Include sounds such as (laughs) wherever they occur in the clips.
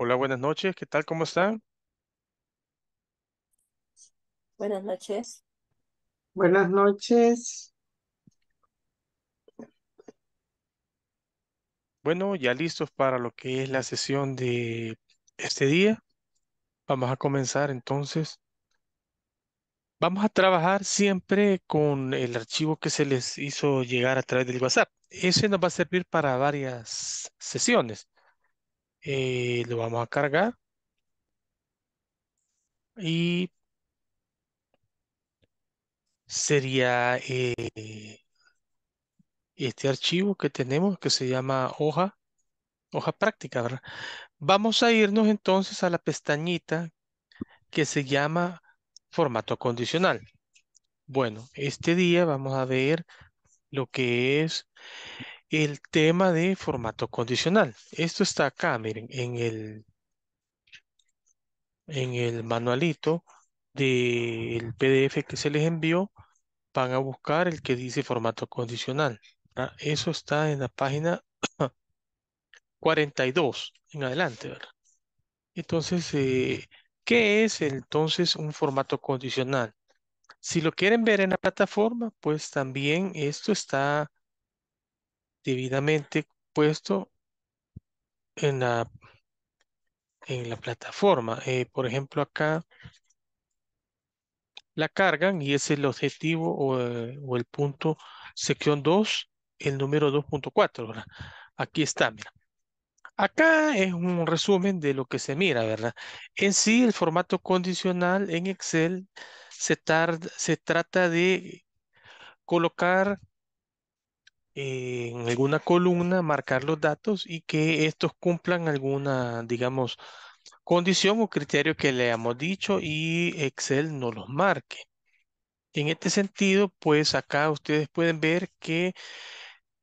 Hola, buenas noches. ¿Qué tal? ¿Cómo están? Buenas noches. Buenas noches. Bueno, ya listos para lo que es la sesión de este día. Vamos a comenzar entonces. Vamos a trabajar siempre con el archivo que se les hizo llegar a través del WhatsApp. Ese nos va a servir para varias sesiones. Eh, lo vamos a cargar y sería eh, este archivo que tenemos que se llama hoja, hoja práctica, ¿verdad? Vamos a irnos entonces a la pestañita que se llama formato condicional. Bueno, este día vamos a ver lo que es el tema de formato condicional. Esto está acá, miren, en el, en el manualito del PDF que se les envió, van a buscar el que dice formato condicional. Eso está en la página 42 (coughs) en adelante. ¿verdad? Entonces, eh, ¿qué es entonces un formato condicional? Si lo quieren ver en la plataforma, pues también esto está debidamente puesto en la, en la plataforma. Eh, por ejemplo, acá la cargan y es el objetivo o, eh, el punto sección 2, el número 2.4. Aquí está, mira. Acá es un resumen de lo que se mira, ¿verdad? En sí, el formato condicional en Excel se, se trata de colocar en alguna columna, marcar los datos y que estos cumplan alguna, digamos, condición o criterio que le hemos dicho y Excel no los marque. En este sentido, pues acá ustedes pueden ver que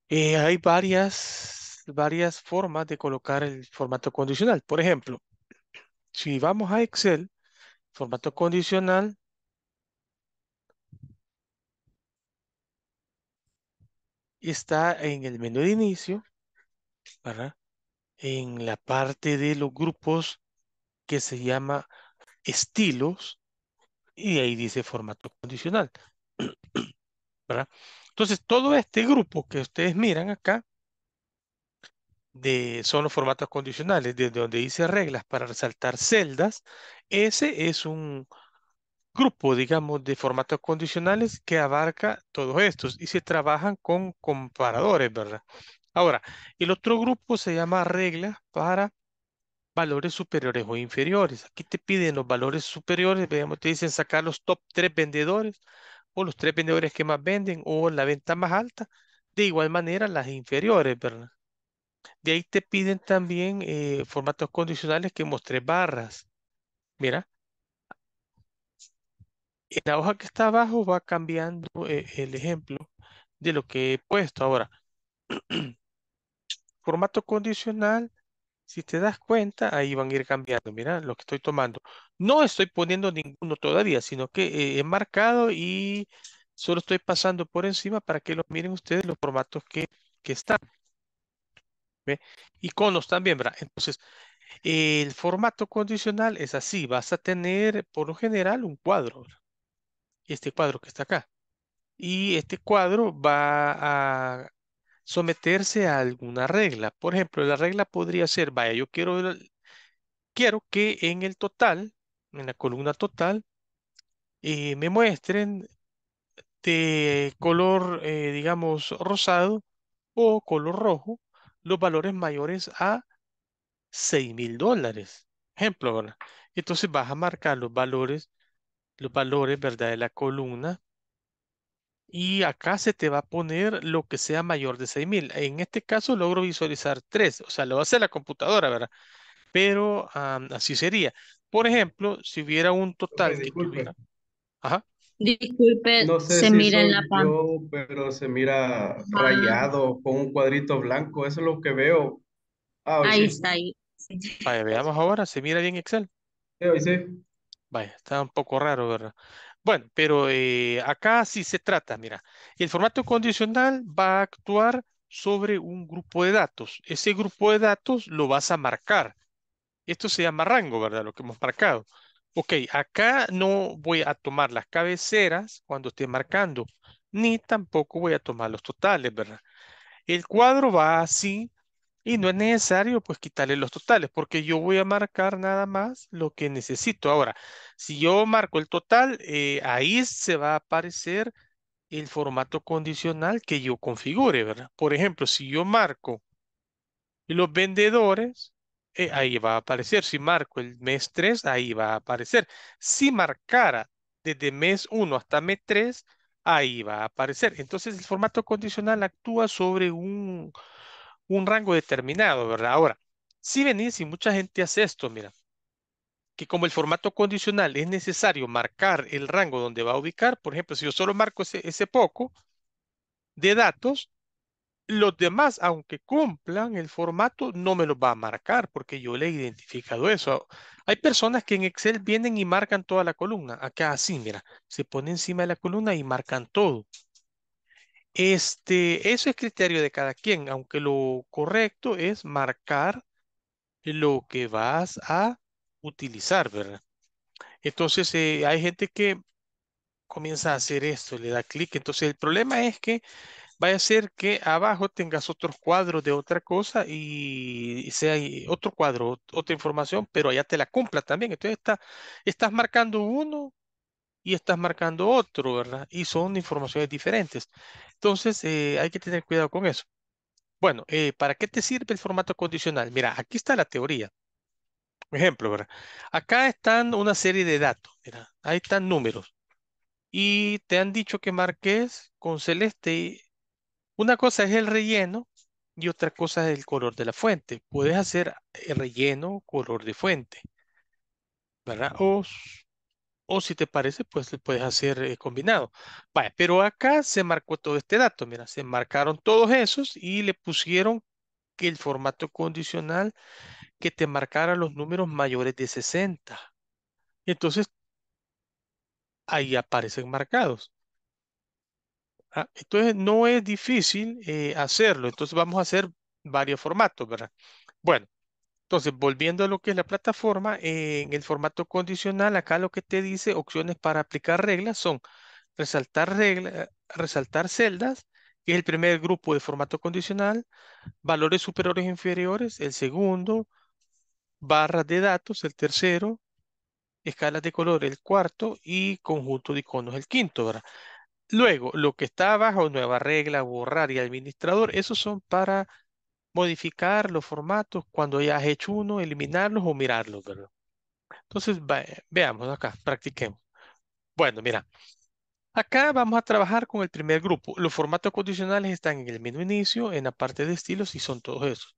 eh, hay varias, varias formas de colocar el formato condicional. Por ejemplo, si vamos a Excel, formato condicional, está en el menú de inicio, ¿verdad? En la parte de los grupos que se llama estilos y ahí dice formato condicional, (clears throat) ¿verdad? Entonces, todo este grupo que ustedes miran acá de, son los formatos condicionales, desde donde dice reglas para resaltar celdas, ese es un grupo, digamos, de formatos condicionales que abarca todos estos y se trabajan con comparadores, ¿verdad? Ahora, el otro grupo se llama reglas para valores superiores o inferiores. Aquí te piden los valores superiores, digamos, te dicen sacar los top tres vendedores o los tres vendedores que más venden o la venta más alta. De igual manera, las inferiores, ¿verdad? De ahí te piden también eh, formatos condicionales que mostré barras. Mira, en la hoja que está abajo va cambiando eh, el ejemplo de lo que he puesto. Ahora, (clears throat) formato condicional, si te das cuenta, ahí van a ir cambiando. Mira lo que estoy tomando. No estoy poniendo ninguno todavía, sino que eh, he marcado y solo estoy pasando por encima para que lo miren ustedes los formatos que, están. ¿Ve? Iconos también, ¿verdad? Entonces, el formato condicional es así. Vas a tener, por lo general, un cuadro. ¿verdad? este cuadro que está acá. Y este cuadro va a someterse a alguna regla. Por ejemplo, la regla podría ser, vaya, yo quiero, quiero que en el total, en la columna total, eh, me muestren de color, eh, digamos, rosado o color rojo, los valores mayores a 6.000 dólares. Ejemplo, Entonces vas a marcar los valores los valores, ¿verdad? De la columna. Y acá se te va a poner lo que sea mayor de 6000. En este caso logro visualizar 3, o sea, lo hace la computadora, ¿verdad? Pero ah, así sería. Por ejemplo, si hubiera un total... disculpe. Ajá. Disculpe, no sé se si mira en Pero se mira ah. rayado con un cuadrito blanco, eso es lo que veo. Ah, ahí está, ahí. veamos ahora, se mira bien Excel. Sí, sí. Vaya, está un poco raro, ¿verdad? Bueno, pero eh, acá sí se trata, mira, el formato condicional va a actuar sobre un grupo de datos. Ese grupo de datos lo vas a marcar. Esto se llama rango, ¿verdad? Lo que hemos marcado. Ok, acá no voy a tomar las cabeceras cuando esté marcando, ni tampoco voy a tomar los totales, ¿verdad? El cuadro va así y no es necesario pues quitarle los totales, porque yo voy a marcar nada más lo que necesito. Ahora, si yo marco el total, eh, ahí se va a aparecer el formato condicional que yo configure, ¿verdad? Por ejemplo, si yo marco los vendedores, eh, ahí va a aparecer. Si marco el mes 3, ahí va a aparecer. Si marcara desde mes 1 hasta mes 3, ahí va a aparecer. Entonces, el formato condicional actúa sobre un un rango determinado, ¿verdad? Ahora, si venís y mucha gente hace esto, mira, que como el formato condicional es necesario marcar el rango donde va a ubicar, por ejemplo, si yo solo marco ese, poco de datos, los demás, aunque cumplan el formato, no me lo va a marcar porque yo le he identificado eso. Hay personas que en Excel vienen y marcan toda la columna. Acá así, mira, se pone encima de la columna y marcan todo. Este, eso es criterio de cada quien, aunque lo correcto es marcar lo que vas a utilizar, ¿verdad? Entonces, eh, hay gente que comienza a hacer esto, le da clic. Entonces, el problema es que vaya a ser que abajo tengas otros cuadros de otra cosa y sea otro cuadro, otra información, pero allá te la cumpla también. Entonces, está, estás marcando uno y estás marcando otro, ¿verdad? Y son informaciones diferentes. Entonces, eh, hay que tener cuidado con eso. Bueno, eh, ¿para qué te sirve el formato condicional? Mira, aquí está la teoría. ejemplo, ¿verdad? Acá están una serie de datos, Ahí están números. Y te han dicho que marques con celeste. Una cosa es el relleno y otra cosa es el color de la fuente. Puedes hacer el relleno color de fuente, ¿verdad? O o si te parece, pues le puedes hacer eh, combinado. pero acá se marcó todo este dato, mira, se marcaron todos esos y le pusieron que el formato condicional que te marcara los números mayores de 60. Entonces, ahí aparecen marcados. Ah, entonces, no es difícil eh, hacerlo. Entonces, vamos a hacer varios formatos, ¿verdad? Bueno, entonces, volviendo a lo que es la plataforma, en el formato condicional, acá lo que te dice opciones para aplicar reglas son resaltar regla resaltar celdas, que es el primer grupo de formato condicional, valores superiores e inferiores, el segundo, barras de datos, el tercero, escalas de color, el cuarto, y conjunto de iconos, el quinto, ¿verdad? Luego, lo que está abajo, nueva regla, borrar y administrador, esos son para modificar los formatos cuando ya has hecho uno, eliminarlos o mirarlos, ¿verdad? Entonces, veamos acá, practiquemos. Bueno, mira, acá vamos a trabajar con el primer grupo. Los formatos condicionales están en el menú inicio, en la parte de estilos y son todos esos.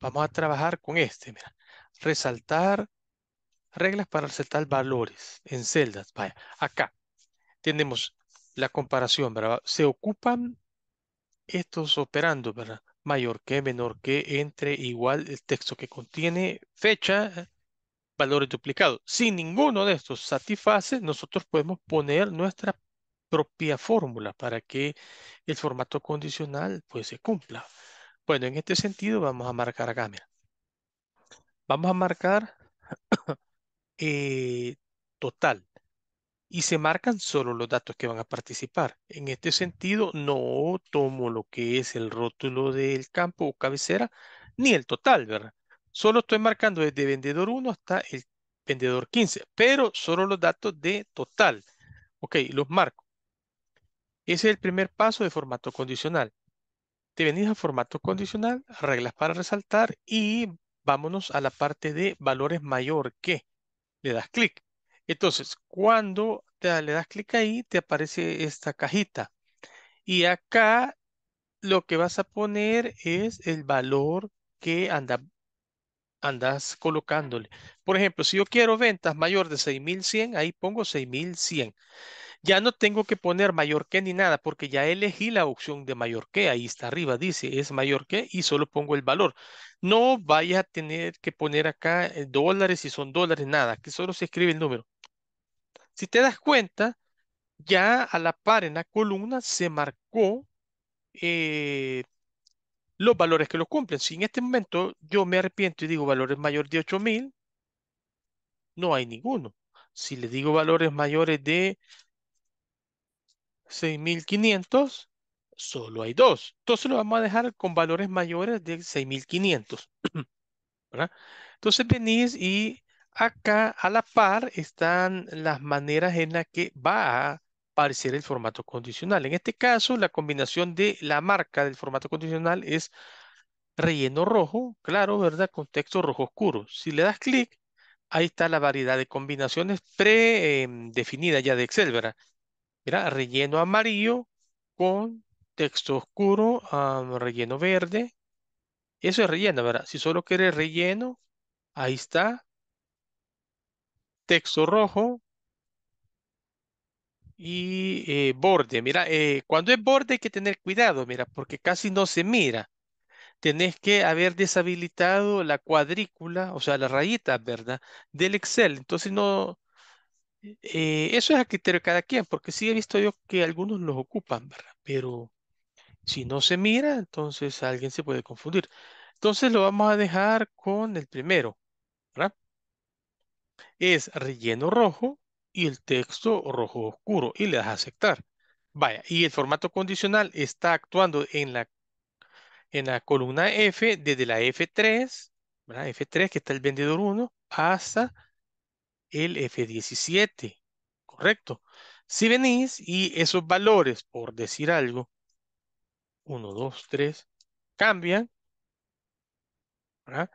Vamos a trabajar con este, mira. Resaltar, reglas para resaltar valores en celdas. Vaya, acá tenemos la comparación, ¿verdad? Se ocupan estos operando, ¿verdad? mayor que, menor que, entre, igual, el texto que contiene fecha, valores duplicados. Si ninguno de estos satisface, nosotros podemos poner nuestra propia fórmula para que el formato condicional pues se cumpla. Bueno, en este sentido vamos a marcar acá, Vamos a marcar (coughs) eh, total y se marcan solo los datos que van a participar. En este sentido, no tomo lo que es el rótulo del campo o cabecera, ni el total, ¿verdad? Solo estoy marcando desde vendedor 1 hasta el vendedor 15, pero solo los datos de total. Ok, los marco. Ese es el primer paso de formato condicional. Te venís a formato condicional, reglas para resaltar y vámonos a la parte de valores mayor que. Le das clic. Entonces, cuando le das clic ahí, te aparece esta cajita. Y acá lo que vas a poner es el valor que andas colocándole. Por ejemplo, si yo quiero ventas mayor de 6100, ahí pongo 6100. Ya no tengo que poner mayor que ni nada porque ya elegí la opción de mayor que. Ahí está arriba, dice es mayor que y solo pongo el valor. No vaya a tener que poner acá eh, dólares si son dólares, nada. que solo se escribe el número. Si te das cuenta, ya a la par en la columna se marcó eh, los valores que lo cumplen. Si en este momento yo me arrepiento y digo valores mayores de 8000, no hay ninguno. Si le digo valores mayores de 6500, solo hay dos. Entonces lo vamos a dejar con valores mayores de 6500. (clears throat) Entonces venís y Acá a la par están las maneras en las que va a aparecer el formato condicional. En este caso, la combinación de la marca del formato condicional es relleno rojo, claro, ¿verdad? Con texto rojo oscuro. Si le das clic, ahí está la variedad de combinaciones predefinidas em, ya de Excel, ¿verdad? Mira, relleno amarillo con texto oscuro, relleno verde. Eso es relleno, ¿verdad? Si solo quieres relleno, ahí está texto rojo y eh, borde. Mira, eh, cuando es borde hay que tener cuidado, mira, porque casi no se mira. Tenés que haber deshabilitado la cuadrícula, o sea, la rayita, ¿verdad? Del Excel. Entonces no... Eh, eso es a criterio de cada quien, porque sí he visto yo que algunos los ocupan, ¿verdad? Pero si no se mira, entonces alguien se puede confundir. Entonces lo vamos a dejar con el primero, ¿verdad? es relleno rojo y el texto rojo oscuro y le das a aceptar. Vaya, y el formato condicional está actuando en la, en la columna F desde la F3, ¿verdad? F3 que está el vendedor 1 hasta el F17, correcto. Si venís y esos valores, por decir algo, 1, 2, 3, cambian, ¿verdad?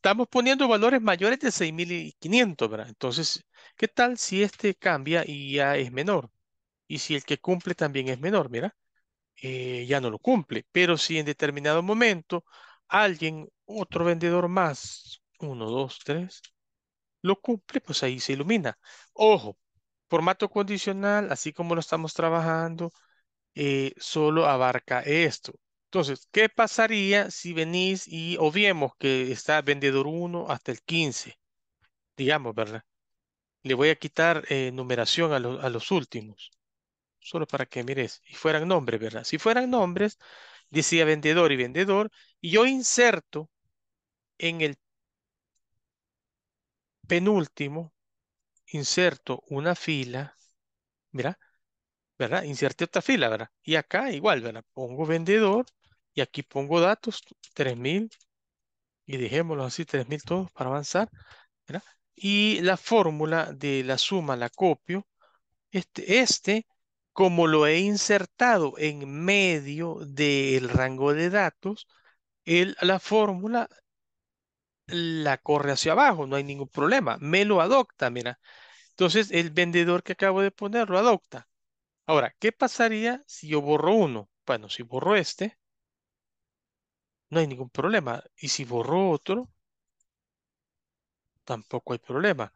estamos poniendo valores mayores de 6500, ¿verdad? Entonces, ¿qué tal si este cambia y ya es menor? Y si el que cumple también es menor, mira, eh, ya no lo cumple. Pero si en determinado momento alguien, otro vendedor más, uno, dos, tres, lo cumple, pues ahí se ilumina. Ojo, formato condicional, así como lo estamos trabajando, eh, solo abarca esto. Entonces, ¿qué pasaría si venís y viemos que está vendedor 1 hasta el 15? Digamos, ¿verdad? Le voy a quitar eh, numeración a, los últimos. Solo para que mires. Y fueran nombres, ¿verdad? Si fueran nombres, decía vendedor y vendedor. Y yo inserto en el penúltimo, inserto una fila. Mira, ¿verdad? Inserté otra fila, ¿verdad? Y acá igual, ¿verdad? Pongo vendedor y aquí pongo datos, 3000, y dejémoslo así, 3000 todos para avanzar. Y la fórmula de la suma la copio. Este, este, como lo he insertado en medio del rango de datos, el, la fórmula la corre hacia abajo, no hay ningún problema. Me lo adopta, mira. Entonces, el vendedor que acabo de poner lo adopta. Ahora, ¿qué pasaría si yo borro uno? Bueno, si borro este, no hay ningún problema. Y si borro otro, tampoco hay problema.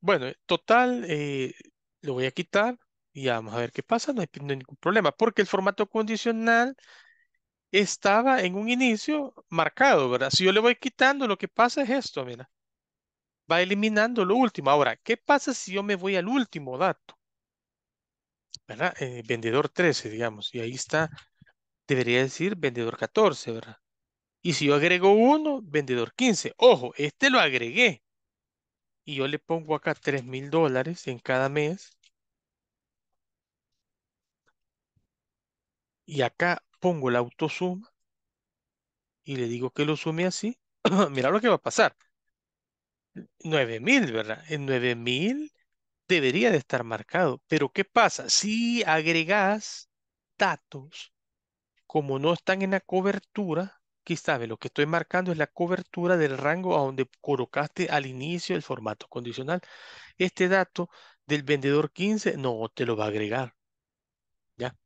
Bueno, total, eh, lo voy a quitar y vamos a ver qué pasa. No hay, ningún problema, porque el formato condicional estaba en un inicio marcado, ¿verdad? Si yo le voy quitando, lo que pasa es esto, mira. Va eliminando lo último. Ahora, ¿qué pasa si yo me voy al último dato? ¿Verdad? Eh, vendedor 13, digamos, y ahí está debería decir vendedor 14, ¿verdad? Y si yo agrego uno, vendedor 15. Ojo, este lo agregué. Y yo le pongo acá tres mil dólares en cada mes. Y acá pongo la autosuma. Y le digo que lo sume así. (clears throat) Mira lo que va a pasar. Nueve mil, ¿verdad? En 9 mil debería de estar marcado. Pero ¿qué pasa? Si agregas datos como no están en la cobertura, quizás lo que estoy marcando es la cobertura del rango a donde colocaste al inicio el formato condicional. Este dato del vendedor 15 no te lo va a agregar. ¿Ya?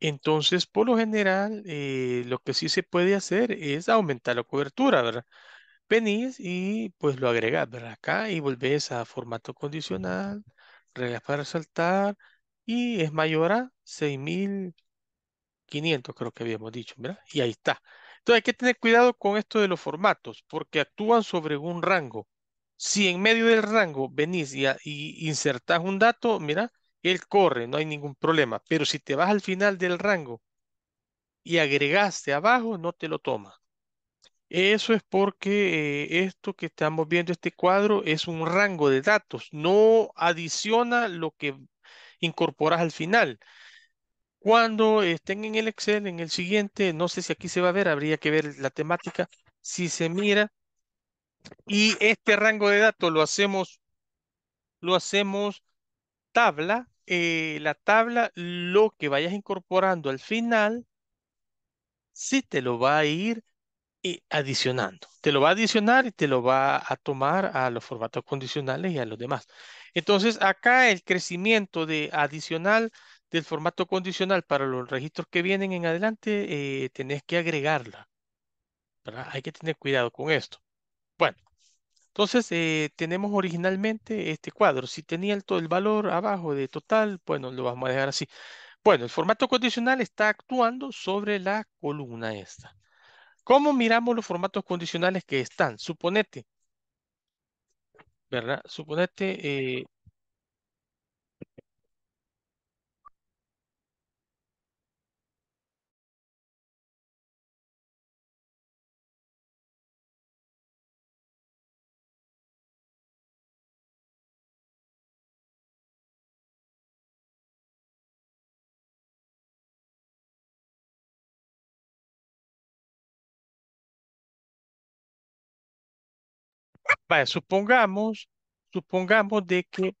Entonces, por lo general, eh, lo que sí se puede hacer es aumentar la cobertura, ¿verdad? Venís y pues lo agregas, ¿verdad? Acá y volvés a formato condicional, reglas para resaltar, y es mayor a 6000. 500 creo que habíamos dicho, ¿verdad? Y ahí está. Entonces hay que tener cuidado con esto de los formatos, porque actúan sobre un rango. Si en medio del rango venís y, insertás un dato, mira, él corre, no hay ningún problema. Pero si te vas al final del rango y agregaste abajo, no te lo toma. Eso es porque eh, esto que estamos viendo, este cuadro, es un rango de datos. No adiciona lo que incorporas al final. Cuando estén en el Excel, en el siguiente, no sé si aquí se va a ver, habría que ver la temática, si se mira. Y este rango de datos lo hacemos, lo hacemos tabla. Eh, la tabla, lo que vayas incorporando al final, sí te lo va a ir eh, adicionando. Te lo va a adicionar y te lo va a tomar a los formatos condicionales y a los demás. Entonces, acá el crecimiento de adicional del formato condicional para los registros que vienen en adelante, eh, tenés que agregarla. Hay que tener cuidado con esto. Bueno, entonces eh, tenemos originalmente este cuadro. Si tenía el, todo el valor abajo de total, bueno, lo vamos a dejar así. Bueno, el formato condicional está actuando sobre la columna esta. ¿Cómo miramos los formatos condicionales que están? Suponete, ¿verdad? Suponete, eh, supongamos, supongamos de que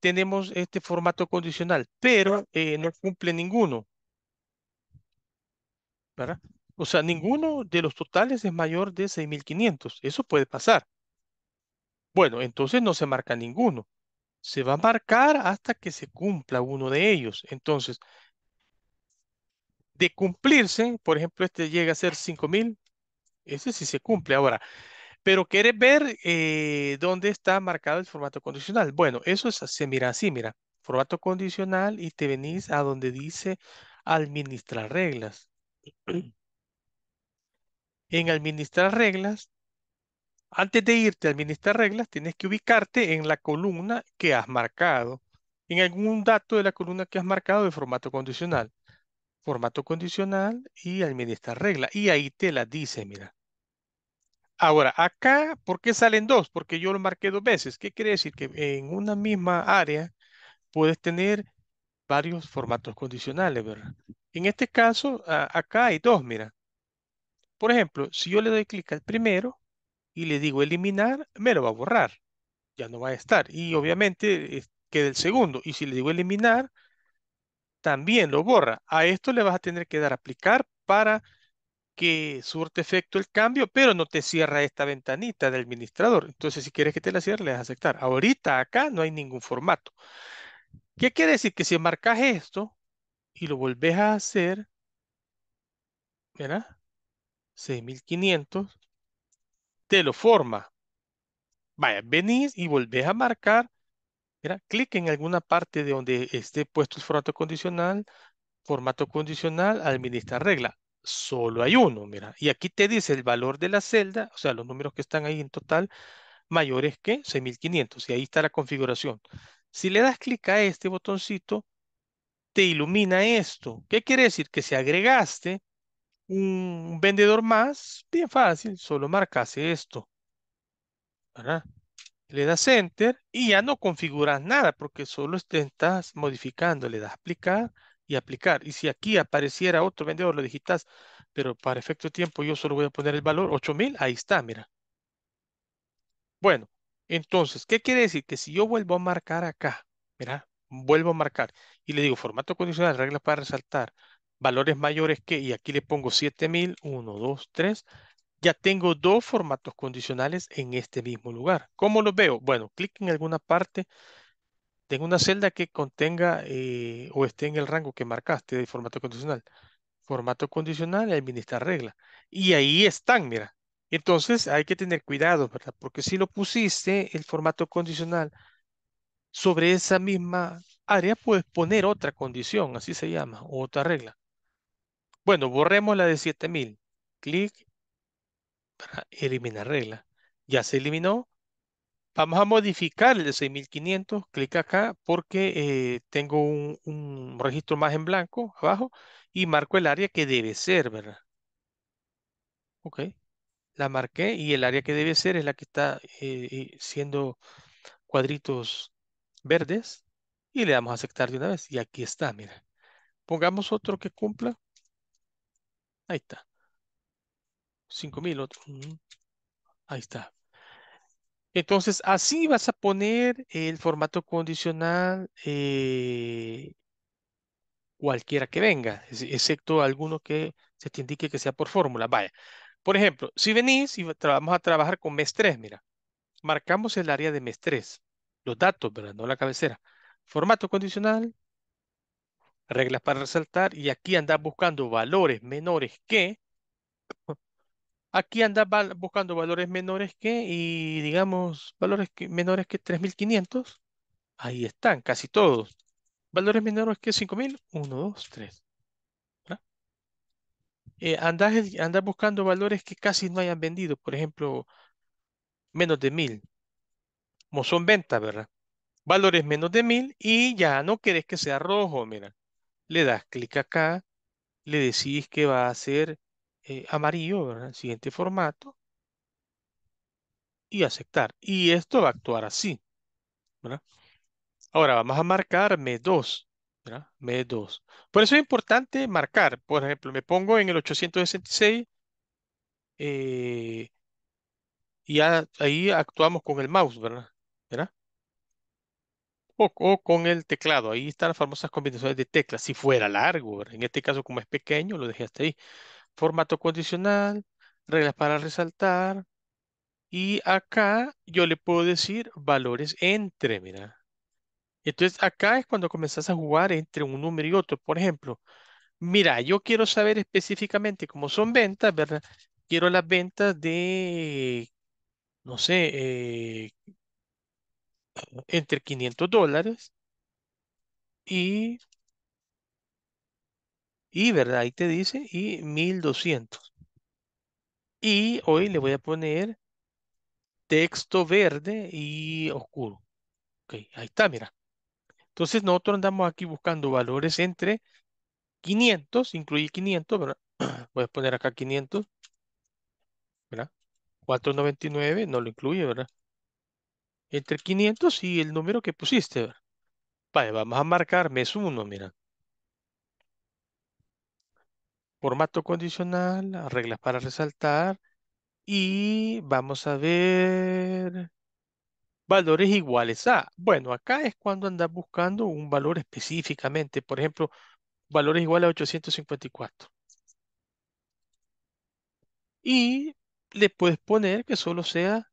tenemos este formato condicional, pero eh, no cumple ninguno. O sea, ninguno de los totales es mayor de 6.500. Eso puede pasar. Bueno, entonces no se marca ninguno. Se va a marcar hasta que se cumpla uno de ellos. Entonces, de cumplirse, por ejemplo, este llega a ser 5.000. Ese sí se cumple. Ahora, pero quieres ver eh, dónde está marcado el formato condicional. Bueno, eso se mira así, mira, formato condicional y te venís a donde dice administrar reglas. (clears throat) En administrar reglas, antes de irte a administrar reglas, tienes que ubicarte en la columna que has marcado, en algún dato de la columna que has marcado de formato condicional. Formato condicional y administrar reglas. Y ahí te la dice, mira. Ahora, acá, ¿por qué salen dos? Porque yo lo marqué dos veces. ¿Qué quiere decir? Que en una misma área puedes tener varios formatos condicionales, ¿verdad? En este caso, acá hay dos, mira. Por ejemplo, si yo le doy clic al primero y le digo eliminar, me lo va a borrar. Ya no va a estar. Y obviamente queda el segundo. Y si le digo eliminar, también lo borra. A esto le vas a tener que dar aplicar para que surte efecto el cambio, pero no te cierra esta ventanita del administrador. Entonces, si quieres que te la cierre, le das a aceptar. Ahorita acá no hay ningún formato. ¿Qué quiere decir? Que si marcas esto y lo volvés a hacer, ¿verdad? 6500, te lo forma. Vaya, venís y volvés a marcar, Mira, clic en alguna parte de donde esté puesto el formato condicional, formato condicional, administrar regla solo hay uno, mira. Y aquí te dice el valor de la celda, o sea, los números que están ahí en total, mayores que 6500. Y ahí está la configuración. Si le das clic a este botoncito, te ilumina esto. ¿Qué quiere decir? Que si agregaste un vendedor más, bien fácil, solo marcas esto. Le das Enter y ya no configuras nada porque solo estás modificando. Le das aplicar, y aplicar. Y si aquí apareciera otro vendedor, lo digitas, pero para efecto de tiempo yo solo voy a poner el valor 8000, ahí está, mira. Bueno, entonces, ¿qué quiere decir? Que si yo vuelvo a marcar acá, mira, vuelvo a marcar y le digo formato condicional, reglas para resaltar, valores mayores que, y aquí le pongo 7000, 1, 2, 3, ya tengo dos formatos condicionales en este mismo lugar. ¿Cómo los veo? Bueno, clic en alguna parte en una celda que contenga eh, o esté en el rango que marcaste de formato condicional. Formato condicional y administrar regla. Y ahí están, mira. Entonces hay que tener cuidado, ¿verdad? Porque si lo pusiste, el formato condicional, sobre esa misma área puedes poner otra condición, así se llama, otra regla. Bueno, borremos la de 7000. Clic para eliminar regla. Ya se eliminó. Vamos a modificar el de 6500, clic acá porque eh, tengo un, registro más en blanco abajo y marco el área que debe ser, ¿verdad? Ok, la marqué y el área que debe ser es la que está eh, eh, siendo cuadritos verdes y le damos a aceptar de una vez y aquí está, mira. Pongamos otro que cumpla. Ahí está. 5000 otro. Mm, ahí está. Entonces, así vas a poner el formato condicional eh, cualquiera que venga, excepto alguno que se te indique que sea por fórmula. Vaya, por ejemplo, si venís y vamos a trabajar con mes 3, mira, marcamos el área de mes 3, los datos, ¿verdad? No la cabecera. Formato condicional, reglas para resaltar, y aquí andas buscando valores menores que Aquí andas buscando valores menores que, y digamos, valores que, menores que 3500. Ahí están, casi todos. Valores menores que 5000, 1, 2, 3. Eh, andas, buscando valores que casi no hayan vendido, por ejemplo, menos de 1000. Como son ventas, ¿verdad? Valores menos de 1000 y ya no querés que sea rojo, mira. Le das clic acá, le decís que va a ser eh, amarillo, ¿verdad? el siguiente formato, y aceptar. Y esto va a actuar así. ¿verdad? Ahora vamos a marcar m 2 verdad m MED2. Por eso es importante marcar. Por ejemplo, me pongo en el 866 y eh, ahí actuamos con el mouse, ¿verdad? ¿verdad? O, o, con el teclado. Ahí están las famosas combinaciones de teclas. Si fuera largo, ¿verdad? en este caso como es pequeño, lo dejé hasta ahí formato condicional, reglas para resaltar. Y acá yo le puedo decir valores entre, mira. Entonces acá es cuando comenzás a jugar entre un número y otro. Por ejemplo, mira, yo quiero saber específicamente cómo son ventas, ¿verdad? Quiero las ventas de, no sé, eh, entre 500 dólares y y, ¿verdad? Ahí te dice, y 1200. Y hoy le voy a poner texto verde y oscuro. Ok, ahí está, mira. Entonces nosotros andamos aquí buscando valores entre 500, incluye 500, ¿verdad? Voy (clears throat) a poner acá 500, ¿verdad? 499 no lo incluye, ¿verdad? Entre 500 y el número que pusiste, ¿verdad? Vale, vamos a marcar mes 1, mira formato condicional, reglas para resaltar y vamos a ver valores iguales a. Bueno, acá es cuando andas buscando un valor específicamente, por ejemplo, valores igual a 854. Y le puedes poner que solo sea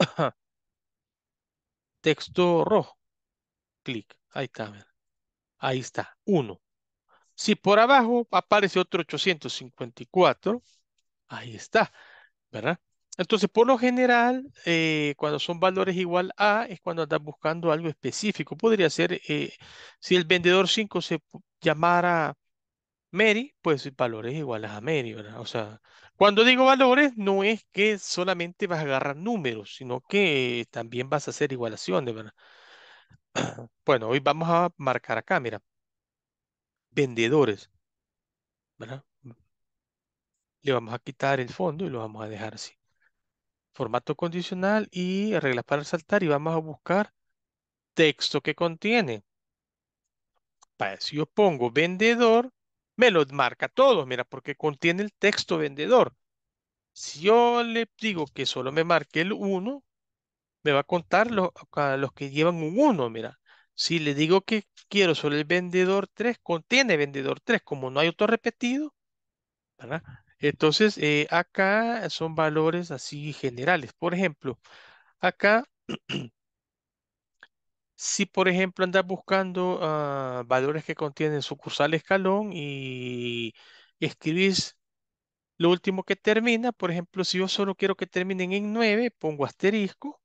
(clears throat) texto rojo. Clic, ahí está, ahí está, uno. Si por abajo aparece otro 854, ahí está, ¿verdad? Entonces, por lo general, eh, cuando son valores igual a, es cuando andas buscando algo específico. Podría ser, eh, si el vendedor 5 se llamara Mary, pues valores iguales a Mary, ¿verdad? O sea, cuando digo valores, no es que solamente vas a agarrar números, sino que también vas a hacer igualaciones, ¿verdad? (clears throat) Bueno, hoy vamos a marcar acá, mira vendedores. Le vamos a quitar el fondo y lo vamos a dejar así. Formato condicional y reglas para saltar y vamos a buscar texto que contiene. si yo pongo vendedor, me lo marca todo, mira, porque contiene el texto vendedor. Si yo le digo que solo me marque el 1, me va a contar los, los que llevan un 1, mira. Si le digo que quiero solo el vendedor 3, contiene vendedor 3, como no hay otro repetido, ¿verdad? Entonces, eh, acá son valores así generales. Por ejemplo, acá, (clears throat) si por ejemplo andas buscando ah, valores que contienen sucursal escalón y escribís lo último que termina, por ejemplo, si yo solo quiero que terminen en 9, pongo asterisco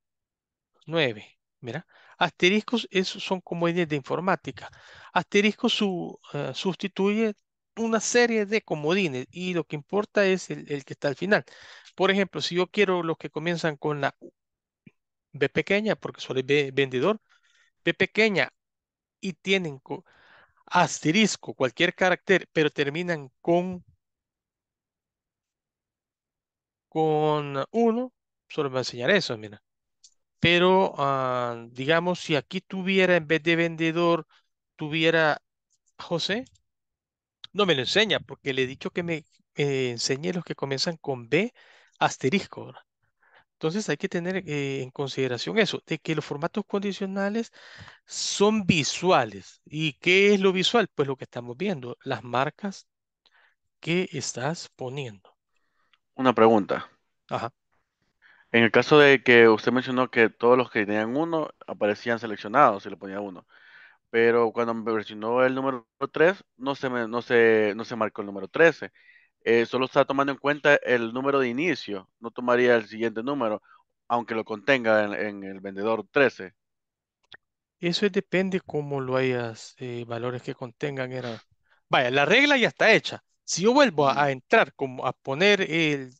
9, mira. Asteriscos esos son comodines de informática. Asterisco su, eh, sustituye una serie de comodines y lo que importa es el, que está al final. Por ejemplo, si yo quiero los que comienzan con la B pequeña, porque suele B vendedor, B pequeña y tienen asterisco cualquier carácter, pero terminan con con uno, solo me va a enseñar eso, mira pero ah, digamos, si aquí tuviera en vez de vendedor, tuviera José, no me lo enseña porque le he dicho que me eh, enseñe los que comienzan con B asterisco. Entonces hay que tener eh, en consideración eso, de que los formatos condicionales son visuales. ¿Y qué es lo visual? Pues lo que estamos viendo, las marcas que estás poniendo. Una pregunta. Ajá. En el caso de que usted mencionó que todos los que tenían uno aparecían seleccionados y le ponía uno. Pero cuando me versionó el número 3, no se, se, no se marcó el número 13. Eh, solo está tomando en cuenta el número de inicio. No tomaría el siguiente número, aunque lo contenga en, el vendedor 13. Eso depende cómo lo hayas, eh, valores que contengan. Era... Vaya, la regla ya está hecha. Si yo vuelvo a, mm. a entrar, como a poner el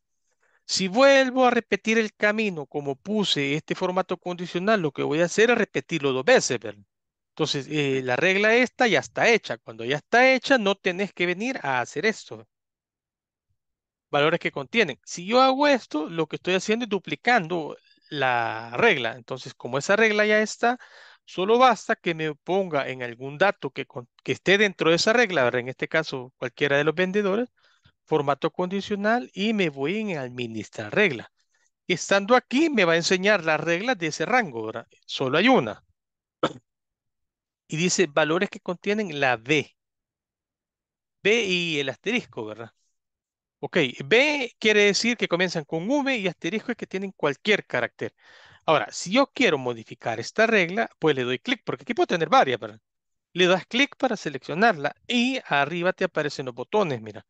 si vuelvo a repetir el camino como puse este formato condicional, lo que voy a hacer es repetirlo dos veces, Entonces, eh, la regla esta ya está hecha. Cuando ya está hecha, no tenés que venir a hacer esto. Valores que contienen. Si yo hago esto, lo que estoy haciendo es duplicando la regla. Entonces, como esa regla ya está, solo basta que me ponga en algún dato que, esté dentro de esa regla, en este caso cualquiera de los vendedores, formato condicional y me voy en administrar regla. Estando aquí me va a enseñar las reglas de ese rango, ¿verdad? Solo hay una. Y dice valores que contienen la B. B y el asterisco, ¿verdad? Ok, B quiere decir que comienzan con V y asterisco es que tienen cualquier carácter. Ahora, si yo quiero modificar esta regla, pues le doy clic, porque aquí puedo tener varias, ¿verdad? Le das clic para seleccionarla y arriba te aparecen los botones, mira.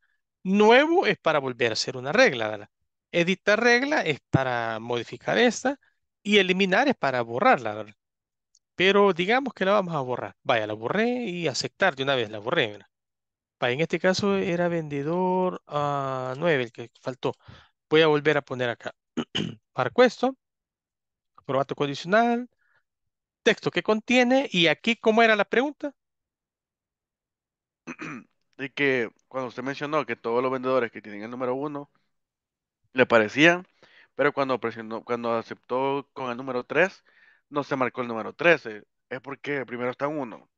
Nuevo es para volver a hacer una regla, Editar regla es para modificar esta y eliminar es para borrarla, Pero digamos que la vamos a borrar. Vaya, la borré y aceptar de una vez la borré, Vaya, en este caso era vendedor 9 ah, el que faltó. Voy a volver a poner acá. para (clears throat) esto. Formato condicional. Texto que contiene. Y aquí, ¿cómo era la pregunta? (clears throat) de que cuando usted mencionó que todos los vendedores que tienen el número 1 le parecían, pero cuando presionó, cuando aceptó con el número 3, no se marcó el número 13. Es porque primero está 1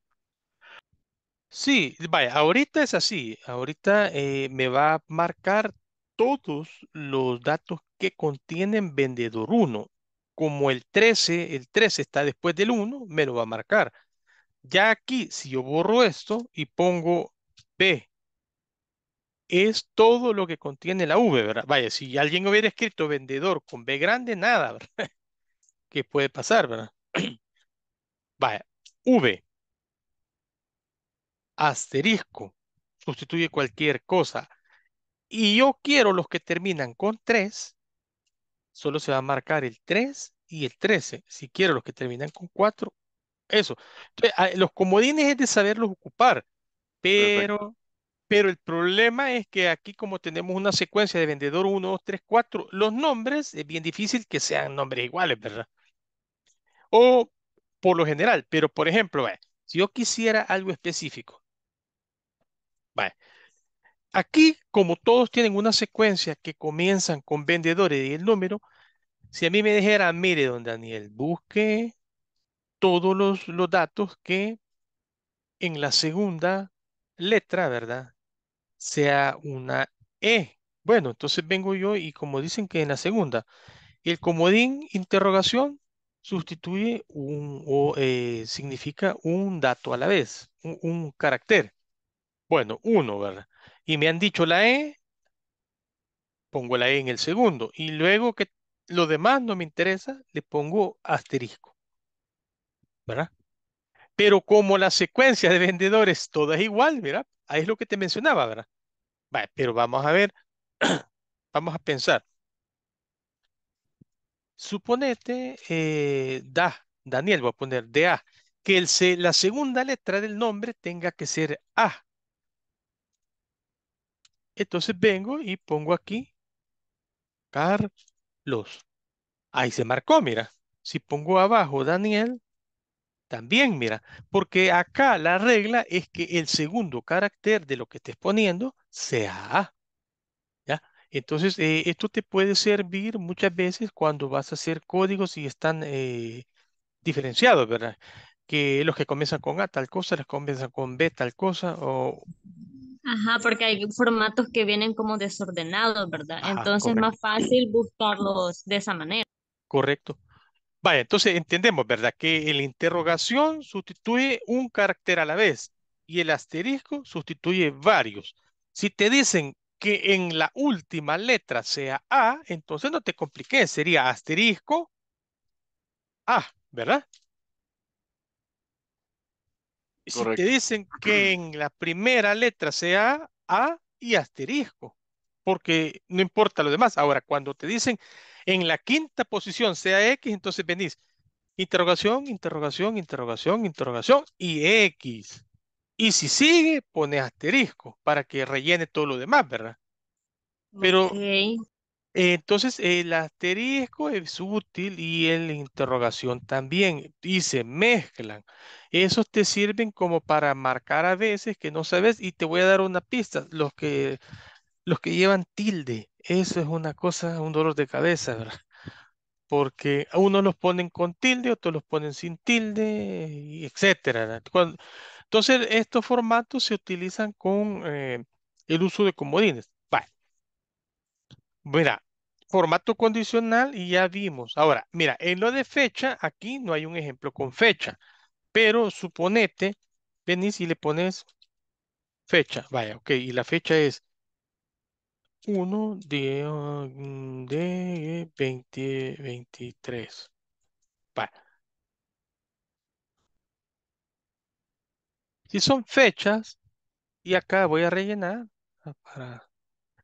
Sí, vaya, ahorita es así. Ahorita eh, me va a marcar todos los datos que contienen vendedor 1. Como el 13, el 13 está después del 1, me lo va a marcar. Ya aquí, si yo borro esto y pongo B es todo lo que contiene la V, ¿verdad? Vaya, si alguien hubiera escrito vendedor con B grande, nada, ¿verdad? (laughs) ¿Qué puede pasar, verdad? (clears throat) Vaya, V asterisco sustituye cualquier cosa. Y yo quiero los que terminan con 3, solo se va a marcar el 3 y el 13. Si quiero los que terminan con 4, eso. los comodines es de saberlos ocupar. Pero, pero el problema es que aquí como tenemos una secuencia de vendedor 1, 2, 3, 4, los nombres es bien difícil que sean nombres iguales, ¿verdad? O por lo general, pero por ejemplo, si yo quisiera algo específico, aquí como todos tienen una secuencia que comienzan con vendedores y el número, si a mí me dijera, mire, don Daniel, busque todos los, los datos que en la segunda letra, ¿verdad? Sea una E. Bueno, entonces vengo yo y como dicen que en la segunda, el comodín interrogación sustituye un o eh, significa un dato a la vez, un, un carácter. Bueno, uno, ¿verdad? Y me han dicho la E, pongo la E en el segundo. Y luego que lo demás no me interesa, le pongo asterisco. ¿Verdad? Pero como la secuencia de vendedores toda es igual, mira, Ahí es lo que te mencionaba, ¿verdad? pero vamos a ver, (clears throat) vamos a pensar. Suponete, eh, da, Daniel, voy a poner de a, que el, la segunda letra del nombre tenga que ser A. Entonces vengo y pongo aquí Carlos. Ahí se marcó, mira. Si pongo abajo Daniel, también, mira, porque acá la regla es que el segundo carácter de lo que estés poniendo sea A. ¿ya? Entonces, eh, esto te puede servir muchas veces cuando vas a hacer códigos y están eh, diferenciados, ¿verdad? Que los que comienzan con A tal cosa, los que comienzan con B tal cosa, o... Ajá, porque hay formatos que vienen como desordenados, ¿verdad? Ah, Entonces es más fácil buscarlos de esa manera. Correcto. Vaya, entonces entendemos, ¿verdad? Que la interrogación sustituye un carácter a la vez y el asterisco sustituye varios. Si te dicen que en la última letra sea A, entonces no te compliques, sería asterisco A, ¿verdad? Si te dicen que en la primera letra sea A y asterisco, porque no importa lo demás. Ahora, cuando te dicen en la quinta posición sea X, entonces venís interrogación, interrogación, interrogación, interrogación y X. Y si sigue, pone asterisco para que rellene todo lo demás, ¿verdad? Pero entonces el asterisco es útil y el interrogación también. Y se mezclan. Esos te sirven como para marcar a veces que no sabes. Y te voy a dar una pista. Los que los que llevan tilde, eso es una cosa, un dolor de cabeza, ¿verdad? Porque a unos los ponen con tilde, otros los ponen sin tilde, etcétera. entonces, estos formatos se utilizan con eh, el uso de comodines. Vale. Mira, formato condicional y ya vimos. Ahora, mira, en lo de fecha, aquí no hay un ejemplo con fecha, pero suponete, venís y le pones fecha. Vaya, ok, y la fecha es 1 de, ah, mm, de 20, Si son fechas, y acá voy a rellenar ah, para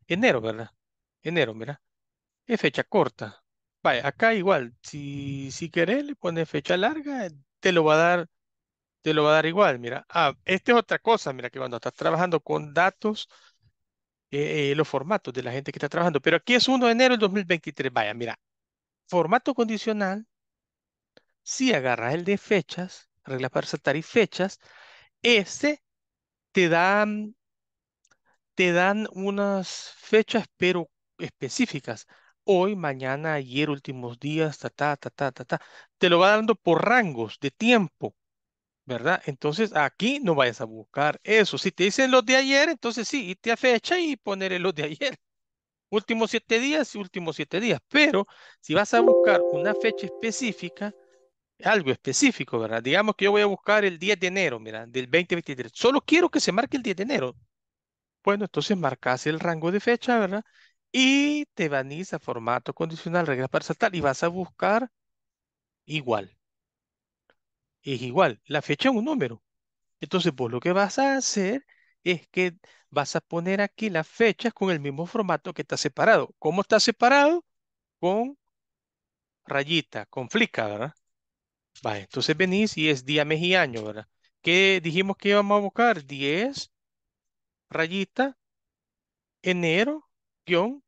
enero, ¿verdad? Enero, mira. Es fecha corta. va acá igual, si, si querés le pones fecha larga, te lo va a dar, te lo va a dar igual, mira. Ah, esta es otra cosa, mira, que cuando estás trabajando con datos, eh, eh, los formatos de la gente que está trabajando. Pero aquí es 1 de enero del 2023. Vaya, mira, formato condicional, si agarras el de fechas, reglas para saltar y fechas, ese te dan, te dan unas fechas, pero específicas. Hoy, mañana, ayer, últimos días, ta, ta, ta, ta, ta, ta. Te lo va dando por rangos de tiempo. ¿verdad? Entonces aquí no vayas a buscar eso. Si te dicen los de ayer, entonces sí, irte a fecha y poner los de ayer. (laughs) Últimos siete días y últimos siete días. Pero si vas a buscar una fecha específica, algo específico, ¿verdad? Digamos que yo voy a buscar el 10 de enero, mira, del 2023. Solo quiero que se marque el 10 de enero. Bueno, entonces marcas el rango de fecha, ¿verdad? Y te vanís a formato condicional, reglas para saltar, y vas a buscar igual es igual. La fecha es un número. Entonces, pues lo que vas a hacer es que vas a poner aquí las fechas con el mismo formato que está separado. ¿Cómo está separado? Con rayita, con flica, ¿verdad? Vale, entonces venís y es día, mes y año, ¿verdad? ¿Qué dijimos que íbamos a buscar? 10, rayita, enero, guión,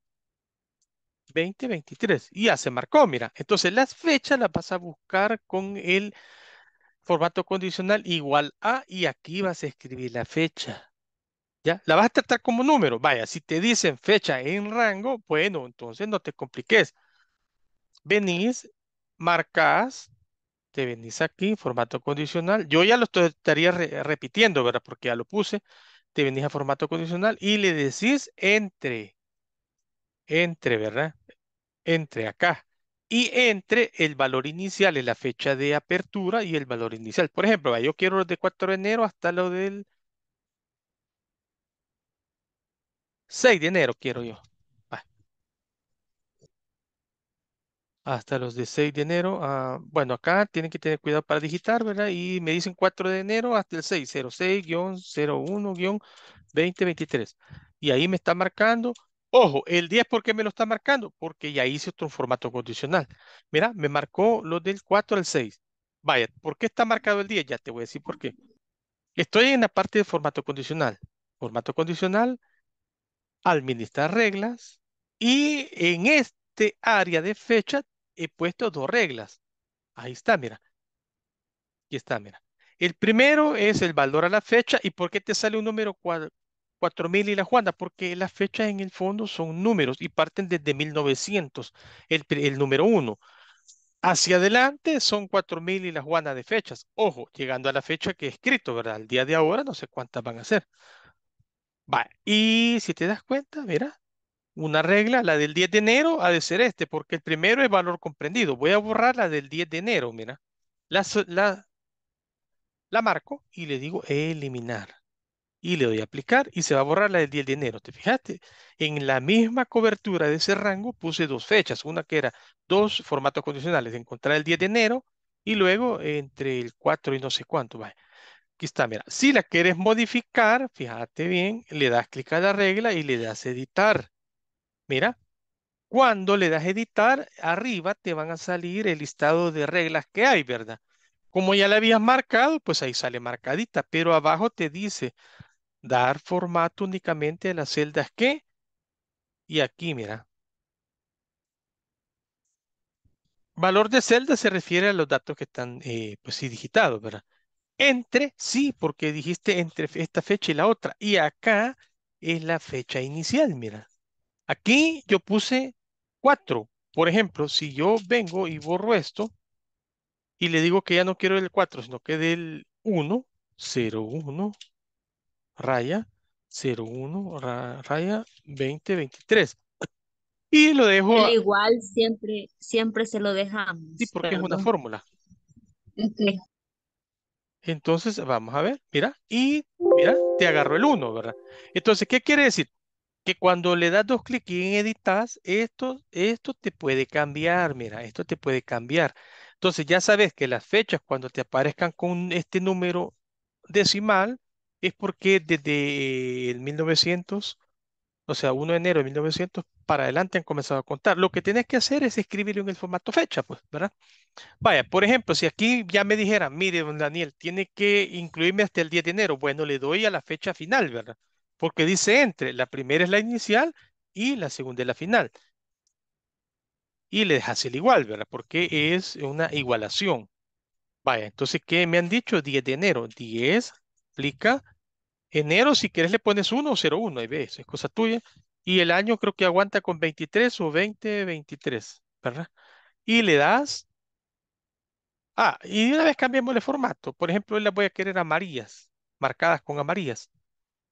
2023. Y ya se marcó, mira. Entonces las fechas las vas a buscar con el formato condicional igual a, y aquí mm. vas a escribir la fecha. ¿Ya? La vas a tratar como número. Vaya, si te dicen fecha en rango, bueno, entonces no te compliques. Venís, marcas, te venís aquí, formato condicional. Yo ya lo estaría repitiendo, ¿verdad? Porque ya lo puse. Te venís a formato condicional y le decís entre. Entre, ¿verdad? Entre acá y entre el valor inicial en la fecha de apertura y el valor inicial. Por ejemplo, yo quiero los de 4 de enero hasta lo del 6 de enero quiero yo. Hasta los de 6 de enero. Ah, bueno, acá tienen que tener cuidado para digitar, ¿verdad? Y me dicen 4 de enero hasta el 6, 06-01-2023. Y ahí me está marcando Ojo, el 10, ¿por qué me lo está marcando? Porque ya hice otro formato condicional. Mira, me marcó lo del 4 al 6. Vaya, ¿por qué está marcado el 10? Ya te voy a decir por qué. Estoy en la parte de formato condicional. Formato condicional, administrar reglas. Y en este área de fecha he puesto dos reglas. Ahí está, mira. Aquí está, mira. El primero es el valor a la fecha. ¿Y por qué te sale un número 4.000 y la juana, porque las fechas en el fondo son números y parten desde 1900, el, el número uno. Hacia adelante son 4.000 y la juana de fechas. Ojo, llegando a la fecha que he escrito, ¿verdad? al día de ahora no sé cuántas van a ser. Va, y si te das cuenta, mira, una regla, la del 10 de enero ha de ser este, porque el primero es valor comprendido. Voy a borrar la del 10 de enero, mira. La, la, la marco y le digo eliminar y le doy a aplicar y se va a borrar la del 10 de enero. ¿Te fijaste? En la misma cobertura de ese rango puse dos fechas, una que era dos formatos condicionales, encontrar el 10 de enero y luego entre el 4 y no sé cuánto. Aquí está, mira. Si la quieres modificar, fíjate bien, le das clic a la regla y le das editar. Mira. Cuando le das editar, arriba te van a salir el listado de reglas que hay, ¿verdad? Como ya la habías marcado, pues ahí sale marcadita, pero abajo te dice dar formato únicamente a las celdas que y aquí, mira. Valor de celda se refiere a los datos que están, eh, pues sí, digitados, ¿verdad? Entre, sí, porque dijiste entre esta fecha y la otra. Y acá es la fecha inicial, mira. Aquí yo puse 4. Por ejemplo, si yo vengo y borro esto y le digo que ya no quiero el 4, sino que del 1, 0, 1, raya 01 uno, raya 2023. Y lo dejo. igual siempre, siempre se lo dejamos. Sí, porque es una fórmula. Entonces, vamos a ver, mira, y mira, te agarró el 1, ¿verdad? Entonces, ¿qué quiere decir? Que cuando le das dos clics en editas, esto, esto te puede cambiar, mira, esto te puede cambiar. Entonces, ya sabes que las fechas cuando te aparezcan con este número decimal, es porque desde el 1900, o sea, 1 de enero de 1900 para adelante han comenzado a contar. Lo que tienes que hacer es escribirlo en el formato fecha, pues, ¿verdad? Vaya, por ejemplo, si aquí ya me dijeran, mire, don Daniel, tiene que incluirme hasta el 10 de enero, bueno, le doy a la fecha final, ¿verdad? Porque dice entre, la primera es la inicial y la segunda es la final. Y le dejas el igual, ¿verdad? Porque es una igualación. Vaya, entonces, ¿qué me han dicho? 10 de enero. 10 aplica Enero, si quieres, le pones 1 o 1, ahí ves, es cosa tuya. Y el año creo que aguanta con 23 o 20, 23, ¿verdad? Y le das. Ah, y una vez cambiamos el formato. Por ejemplo, las voy a querer amarillas, marcadas con amarillas.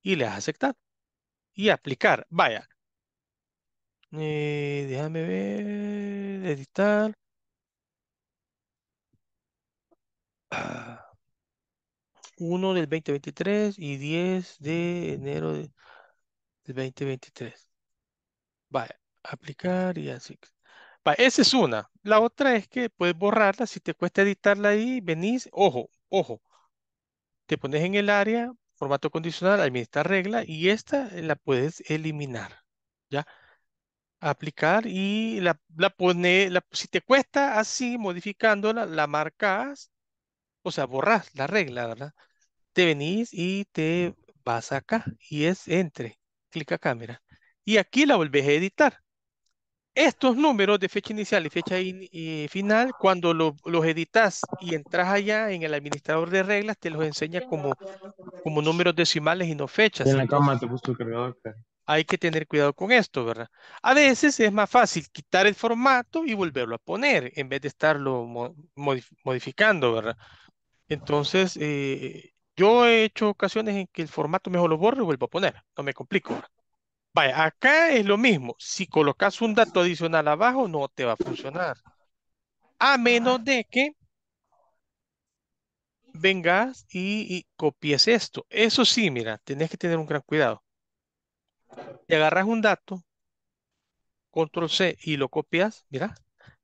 Y le das aceptar. Y aplicar. Vaya. Eh, déjame ver, editar. Ah. 1 del 2023 y 10 de enero del 2023. a aplicar y así. esa es una. La otra es que puedes borrarla. Si te cuesta editarla ahí, venís, ojo, ojo. Te pones en el área, formato condicional, administrar regla y esta la puedes eliminar. ¿Ya? aplicar y la, la pone, la, si te cuesta así modificándola, la marcas, o sea, borras la regla, ¿verdad? te venís y te vas acá y es entre, clic cámara Y aquí la volvés a editar. Estos números de fecha inicial y fecha final, cuando los editas y entras allá en el administrador de reglas, te los enseña como, como números decimales y no fechas. En Hay que tener cuidado con esto, ¿verdad? A veces es más fácil quitar el formato y volverlo a poner en vez de estarlo modificando, ¿verdad? Entonces, eh, yo he hecho ocasiones en que el formato mejor lo borro y vuelvo a poner, no me complico. Vaya, acá es lo mismo, si colocas un dato adicional abajo no te va a funcionar. A menos de que vengas y, copies esto. Eso sí, mira, tenés que tener un gran cuidado. Te agarras un dato, control C y lo copias, mira,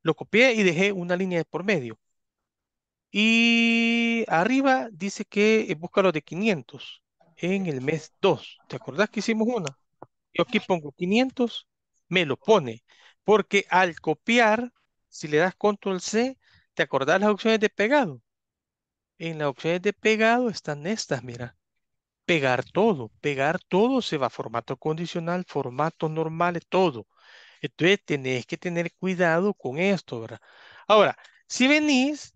lo copié y dejé una línea de por medio. Y arriba dice que eh, busca los de 500 en el mes 2. ¿Te acordás que hicimos una? Yo aquí pongo 500, me lo pone. Porque al copiar, si le das control C, ¿te acordás las opciones de pegado? En las opciones de pegado están estas, mira. Pegar todo, pegar todo se va formato condicional, formato normal, todo. Entonces tenés que tener cuidado con esto, ¿verdad? Ahora, si venís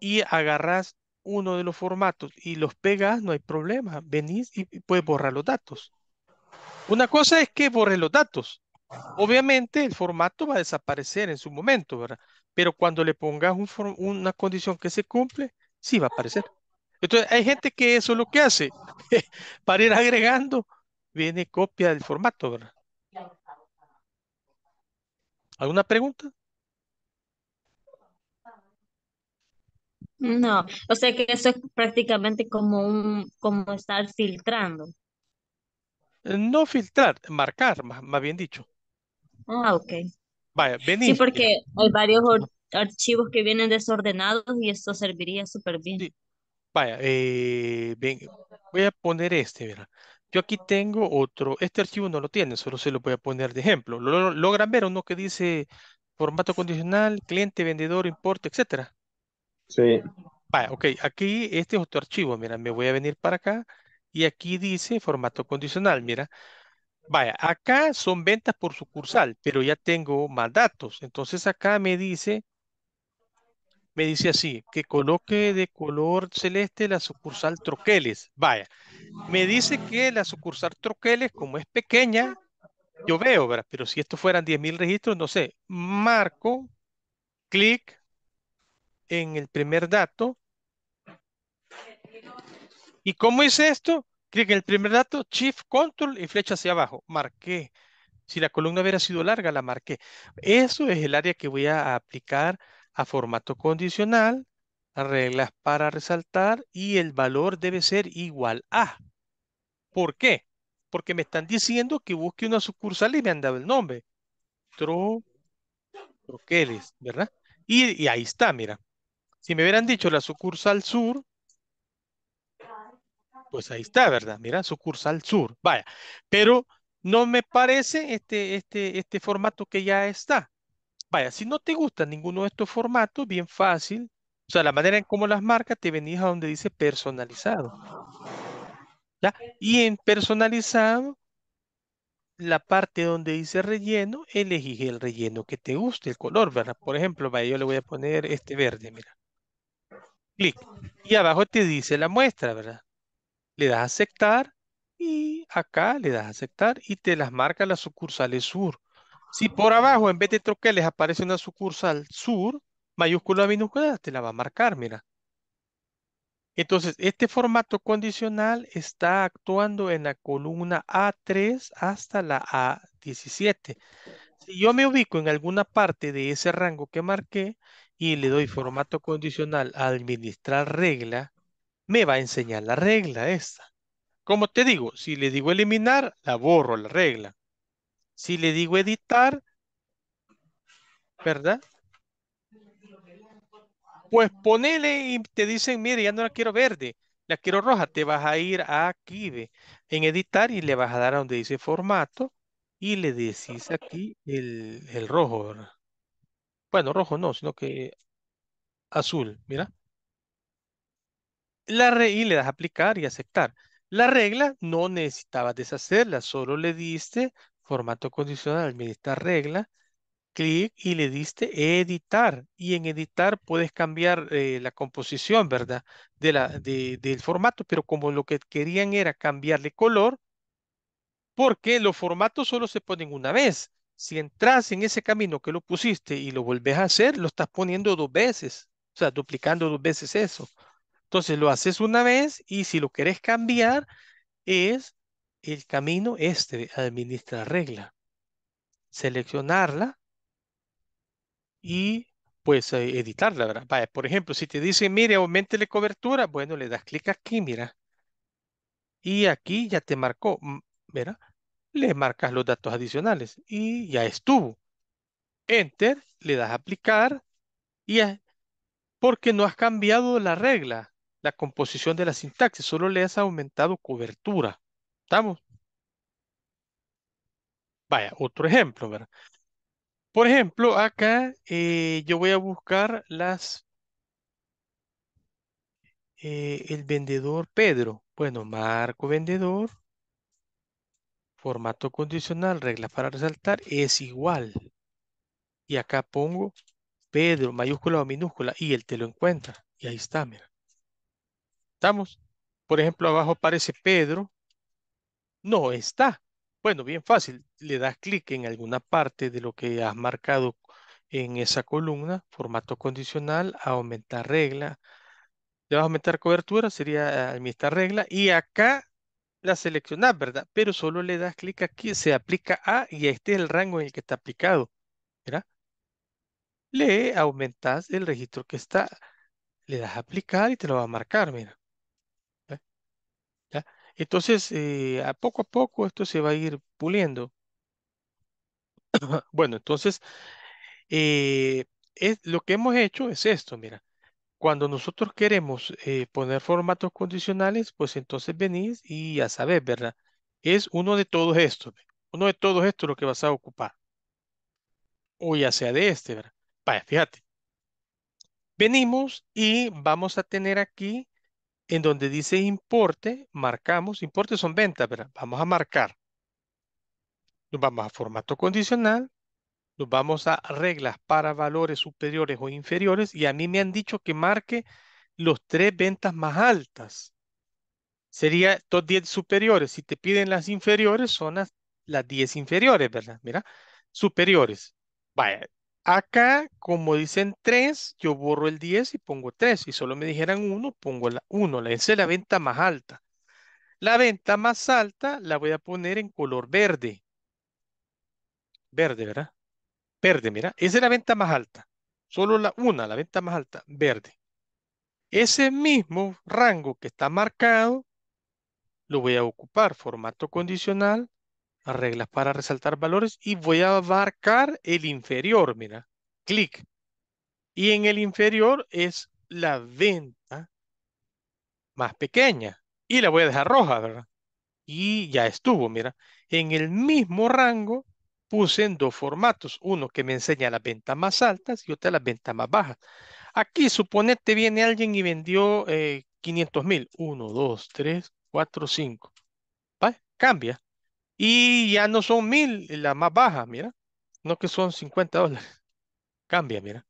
y agarras uno de los formatos y los pegas, no hay problema. Venís y puedes borrar los datos. Una cosa es que borres los datos. Obviamente el formato va a desaparecer en su momento, ¿verdad? Pero cuando le pongas una condición que se cumple, sí va a aparecer. Entonces hay gente que eso es lo que hace. (laughs) Para ir agregando, viene copia del formato, ¿verdad? ¿Alguna pregunta? No, o sea que eso es prácticamente como un, como estar filtrando. Eh, no filtrar, marcar, más, bien dicho. Ah, ok. Vaya, venir. Sí, porque hay varios archivos que vienen desordenados y eso serviría súper bien. Vaya, eh, voy a poner este, verdad Yo aquí tengo otro, este archivo no lo tiene, solo se lo voy a poner de ejemplo. logran ver uno que dice formato condicional, cliente, vendedor, importe, etcétera. Sí. Vaya, ok, aquí este es otro archivo, mira, me voy a venir para acá y aquí dice formato condicional, mira. Vaya, acá son ventas por sucursal, pero ya tengo más datos. Entonces acá me dice, me dice así, que coloque de color celeste la sucursal Troqueles. Vaya, me dice que la sucursal Troqueles, como es pequeña, yo veo, Pero si esto fueran 10.000 registros, no sé, marco, clic, en el primer dato. ¿Y cómo hice esto? Clic en el primer dato, Shift, Control y flecha hacia abajo. Marqué. Si la columna hubiera sido larga, la marqué. Eso es el área que voy a aplicar a formato condicional, reglas para resaltar y el valor debe ser igual a. ¿Por qué? Porque me están diciendo que busque una sucursal y me han dado el nombre. Tro, troqueles, ¿verdad? y ahí está, mira. Si me hubieran dicho la sucursal sur, pues ahí está, ¿verdad? Mira, sucursal sur, vaya. Pero no me parece este, este, este formato que ya está. Vaya, si no te gusta ninguno de estos formatos, bien fácil. O sea, la manera en cómo las marcas te venís a donde dice personalizado. Y en personalizado, la parte donde dice relleno, elegís el relleno que te guste, el color, ¿verdad? Por ejemplo, vaya, yo le voy a poner este verde, mira clic. Y abajo te dice la muestra, ¿verdad? Le das a aceptar y acá le das a aceptar y te las marca las sucursales sur. Si por abajo en vez de troqueles aparece una sucursal sur, mayúscula minúscula, te la va a marcar, mira. Entonces, este formato condicional está actuando en la columna A3 hasta la A17. Si yo me ubico en alguna parte de ese rango que marqué, y le doy formato condicional a administrar regla, me va a enseñar la regla esta. Como te digo, si le digo eliminar, la borro la regla. Si le digo editar, ¿verdad? Pues ponele y te dicen, mire, ya no la quiero verde, la quiero roja. Te vas a ir aquí, ve, en editar y le vas a dar a donde dice formato y le decís aquí el, el rojo, ¿verdad? Bueno, rojo no, sino que azul, mira. La y le das aplicar y aceptar. La regla no necesitaba deshacerla, solo le diste formato condicional, mira esta regla, clic y le diste editar. Y en editar puedes cambiar eh, la composición, ¿verdad? De la, de, del formato, pero como lo que querían era cambiarle color, porque los formatos solo se ponen una vez. Si entras en ese camino que lo pusiste y lo volvés a hacer, lo estás poniendo dos veces, o sea, duplicando dos veces eso. Entonces lo haces una vez y si lo querés cambiar, es el camino este, administrar regla. Seleccionarla y pues eh, editarla, ¿verdad? por ejemplo, si te dice, mire, aumente la cobertura, bueno, le das clic aquí, mira. Y aquí ya te marcó, ¿verdad? le marcas los datos adicionales y ya estuvo. Enter, le das a aplicar y ya, porque no has cambiado la regla, la composición de la sintaxis, solo le has aumentado cobertura. ¿Estamos? Vaya, otro ejemplo, ¿verdad? Por ejemplo, acá eh, yo voy a buscar las... Eh, el vendedor Pedro. Bueno, marco vendedor formato condicional, regla para resaltar, es igual. Y acá pongo Pedro, mayúscula o minúscula, y él te lo encuentra. Y ahí está, mira. ¿Estamos? Por ejemplo, abajo aparece Pedro. No está. Bueno, bien fácil. Le das clic en alguna parte de lo que has marcado en esa columna, formato condicional, aumentar regla. Le vas a aumentar cobertura, sería esta regla. Y acá la seleccionas, ¿verdad? Pero solo le das clic aquí, se aplica a y este es el rango en el que está aplicado, ¿verdad? Le aumentas el registro que está, le das aplicar y te lo va a marcar, mira. Entonces, eh, a poco a poco esto se va a ir puliendo. (coughs) bueno, entonces, eh, lo que hemos hecho es esto, mira. Cuando nosotros queremos eh, poner formatos condicionales, pues entonces venís y ya sabés, ¿verdad? Es uno de todos estos, uno de todos estos lo que vas a ocupar. O ya sea de este, ¿verdad? Vaya, fíjate. Venimos y vamos a tener aquí en donde dice importe, marcamos, importe son ventas, ¿verdad? Vamos a marcar. Nos vamos a formato condicional nos vamos a reglas para valores superiores o inferiores y a mí me han dicho que marque los tres ventas más altas. Sería estos 10 superiores. Si te piden las inferiores, son las, 10 inferiores, ¿verdad? Mira, superiores. Vaya, acá, como dicen tres, yo borro el 10 y pongo 3. Si solo me dijeran uno, pongo la 1. La es la venta más alta. La venta más alta la voy a poner en color verde. Verde, ¿verdad? Verde, mira, esa es la venta más alta. Solo la una, la venta más alta, verde. Ese mismo rango que está marcado, lo voy a ocupar, formato condicional, reglas para resaltar valores y voy a abarcar el inferior, mira, clic. Y en el inferior es la venta más pequeña y la voy a dejar roja, ¿verdad? Y ya estuvo, mira, en el mismo rango puse en dos formatos, uno que me enseña las ventas más altas y otra las ventas más bajas. Aquí suponete viene alguien y vendió 500 eh, mil, uno 2, 3, 4, 5, ¿vale? Cambia. Y ya no son mil, eh, la más baja, mira, no que son 50 dólares. (laughs) Cambia, mira.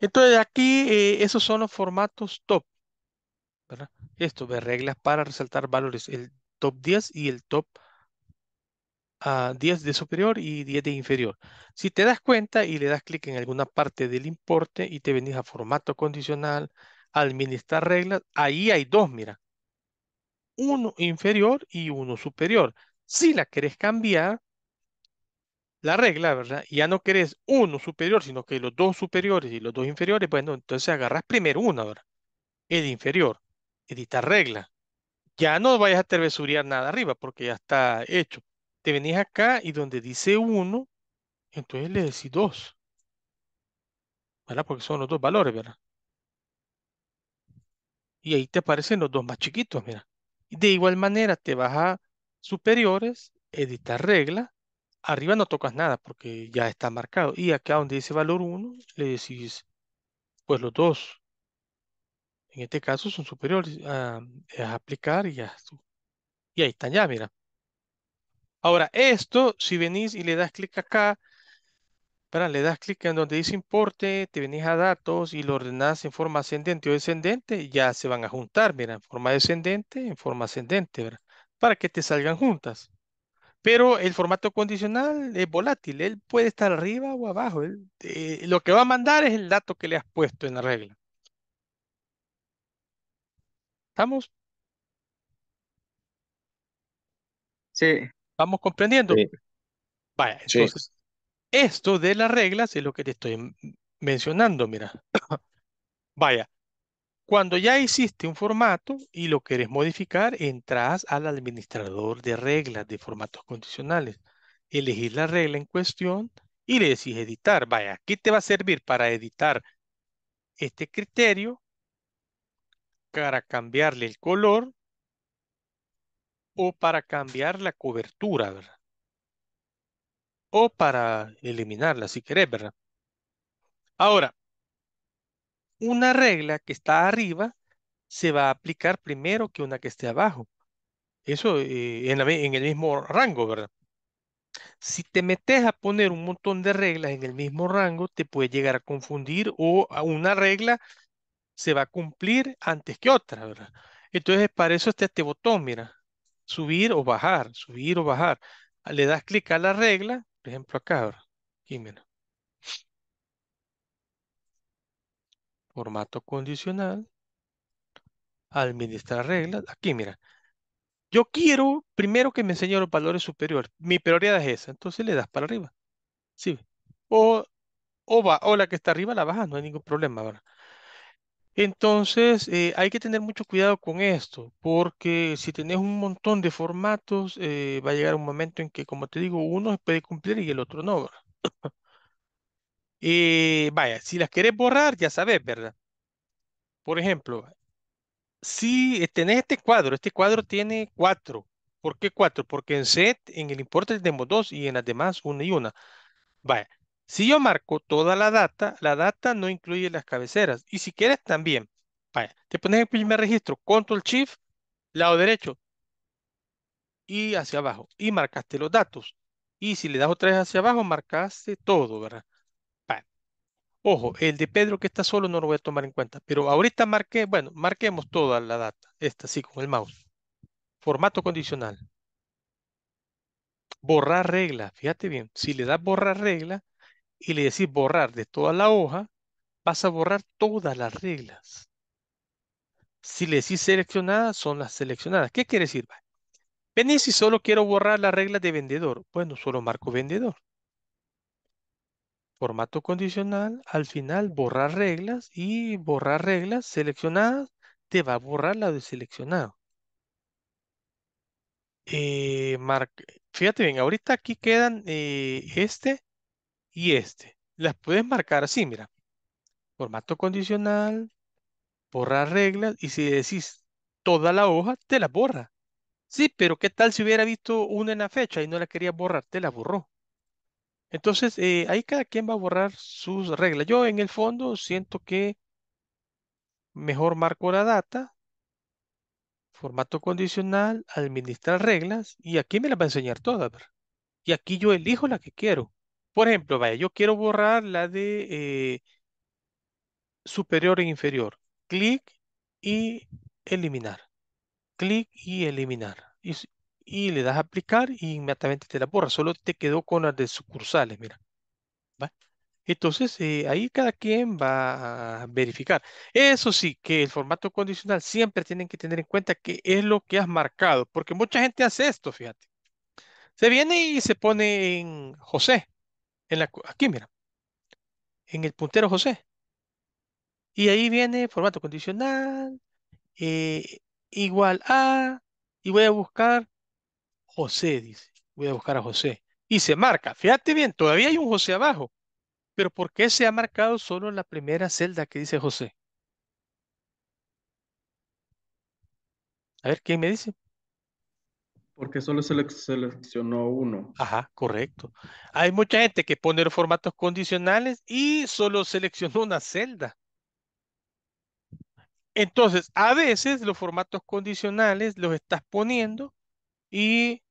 Entonces aquí eh, esos son los formatos top, Esto de reglas para resaltar valores, el top 10 y el top 10 de superior y 10 de inferior. Si te das cuenta y le das clic en alguna parte del importe y te venís a formato condicional, administrar reglas, ahí hay dos, mira. Uno inferior y uno superior. Si la querés cambiar, la regla, ¿verdad? Ya no querés uno superior, sino que los dos superiores y los dos inferiores, bueno, entonces agarras primero uno ¿verdad? El inferior, editar regla. Ya no vayas a terbesurear nada arriba porque ya está hecho venís acá y donde dice 1, entonces le decís 2. ¿Verdad? Porque son los dos valores, ¿verdad? Y ahí te aparecen los dos más chiquitos, mira. De igual manera, te vas a superiores, editar regla. Arriba no tocas nada porque ya está marcado. Y acá donde dice valor 1, le decís, pues los dos. En este caso son superiores. a ah, aplicar y ya. Y ahí está ya, mira. Ahora, esto, si venís y le das clic acá, le das clic en donde dice importe, te venís a datos y lo ordenás en forma ascendente o descendente, ya se van a juntar, mira, en forma descendente, en forma ascendente, ¿verdad? para que te salgan juntas. Pero el formato condicional es volátil, él puede estar arriba o abajo. Eh, lo que va a mandar es el dato que le has puesto en la regla. ¿Estamos? Sí. ¿Vamos comprendiendo? Vaya, entonces, esto de las reglas es lo que te estoy mencionando, mira. (coughs) Vaya, cuando ya hiciste un formato y lo quieres modificar, entras al administrador de reglas de formatos condicionales. Elegís la regla en cuestión y le decís editar. Vaya, aquí te va a servir para editar este criterio, para cambiarle el color, o para cambiar la cobertura, ¿verdad? O para eliminarla, si querés, ¿verdad? Ahora, una regla que está arriba se va a aplicar primero que una que esté abajo. Eso eh, en, en el mismo rango, ¿verdad? Si te metes a poner un montón de reglas en el mismo rango, te puede llegar a confundir o una regla se va a cumplir antes que otra, ¿verdad? Entonces, para eso está este botón, mira subir o bajar, subir o bajar. Le das clic a la regla, por ejemplo acá ahora, Formato condicional. Administrar reglas. Aquí, mira. Yo quiero primero que me enseñe los valores superiores. Mi prioridad es esa. Entonces le das para arriba. Sí. O, o, va, o la que está arriba la baja, no hay ningún problema. ahora entonces, eh, hay que tener mucho cuidado con esto, porque si tenés un montón de formatos, eh, va a llegar un momento en que, como te digo, uno puede cumplir y el otro no. (coughs) Eh, vaya, si las querés borrar, ya sabes, ¿verdad? Por ejemplo, si tenés este cuadro, este cuadro tiene cuatro. ¿Por qué cuatro? Porque en set, en el importe tenemos dos y en las demás una y una. Vaya, si yo marco toda la data, la data no incluye las cabeceras. Y si quieres también, te pones el primer registro, control shift, lado derecho y hacia abajo. Y marcaste los datos. Y si le das otra vez hacia abajo, marcaste todo, ¿verdad? Ojo, el de Pedro que está solo no lo voy a tomar en cuenta. Pero ahorita marqué, bueno, marquemos toda la data. Esta sí, con el mouse. Formato condicional. Borrar regla. Fíjate bien. Si le das borrar regla, y le decís borrar de toda la hoja, vas a borrar todas las reglas. Si le decís seleccionadas, son las seleccionadas. ¿Qué quiere decir? Venís si solo quiero borrar las reglas de vendedor. Bueno, solo marco vendedor. Formato condicional, al final borrar reglas y borrar reglas seleccionadas, te va a borrar la de seleccionado. Eh, fíjate bien, ahorita aquí quedan eh, este, y este. Las puedes marcar así, mira. Formato condicional, borrar reglas y si decís toda la hoja, te la borra. Sí, pero ¿qué tal si hubiera visto una en la fecha y no la quería borrar? Te la borró. Entonces, eh, ahí cada quien va a borrar sus reglas. Yo en el fondo siento que mejor marco la data, formato condicional, administrar reglas y aquí me las va a enseñar todas. Y aquí yo elijo la que quiero. Por ejemplo, vaya, yo quiero borrar la de eh, superior e inferior. Clic y eliminar. Clic y eliminar. Y, le das a aplicar y inmediatamente te la borra. Solo te quedó con las de sucursales, mira. Entonces, eh, ahí cada quien va a verificar. Eso sí, que el formato condicional siempre tienen que tener en cuenta que es lo que has marcado, porque mucha gente hace esto, fíjate. Se viene y se pone en José, aquí, mira, en el puntero José. Y ahí viene formato condicional, eh, igual a, y voy a buscar José, dice. Voy a buscar a José. Y se marca. Fíjate bien, todavía hay un José abajo. Pero ¿por qué se ha marcado solo la primera celda que dice José? A ver, qué me dice? Porque solo se seleccionó uno. Ajá, correcto. Hay mucha gente que pone los formatos condicionales y solo seleccionó una celda. Entonces, a veces los formatos condicionales los estás poniendo y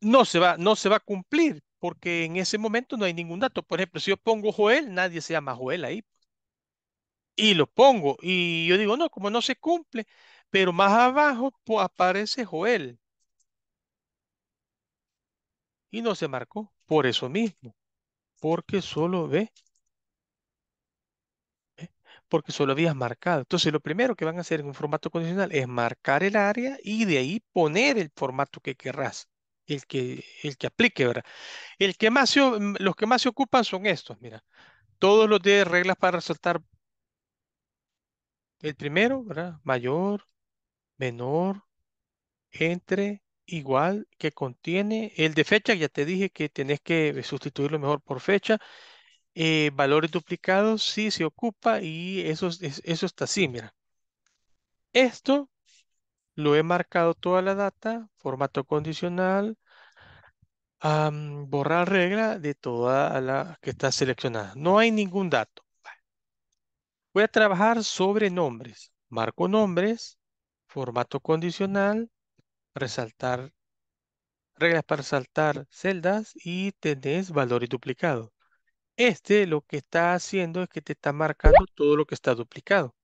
no se va, no se va a cumplir porque en ese momento no hay ningún dato. Por ejemplo, si yo pongo Joel, nadie se llama Joel ahí. Y lo pongo y yo digo, no, como no se cumple, pero más abajo aparece Joel. Y no se marcó por eso mismo. Porque solo ve. ¿eh? Porque solo habías marcado. Entonces lo primero que van a hacer en un formato condicional es marcar el área y de ahí poner el formato que querrás. El que, el que aplique, ¿verdad? El que más mm, los que más se ocupan son estos, mira. Todos los de reglas para resaltar. El primero, ¿verdad? Mayor, menor, entre, igual, que contiene el de fecha, ya te dije que tenés que sustituirlo mejor por fecha. Eh, valores duplicados, sí se ocupa y eso, eso está así, mira. Esto lo he marcado toda la data, formato condicional, borrar regla de toda la que está seleccionada. No hay ningún dato. Voy a trabajar sobre nombres. Marco nombres formato condicional, resaltar, reglas para resaltar celdas y tenés valores duplicados. Este lo que está haciendo es que te está marcando todo lo que está duplicado.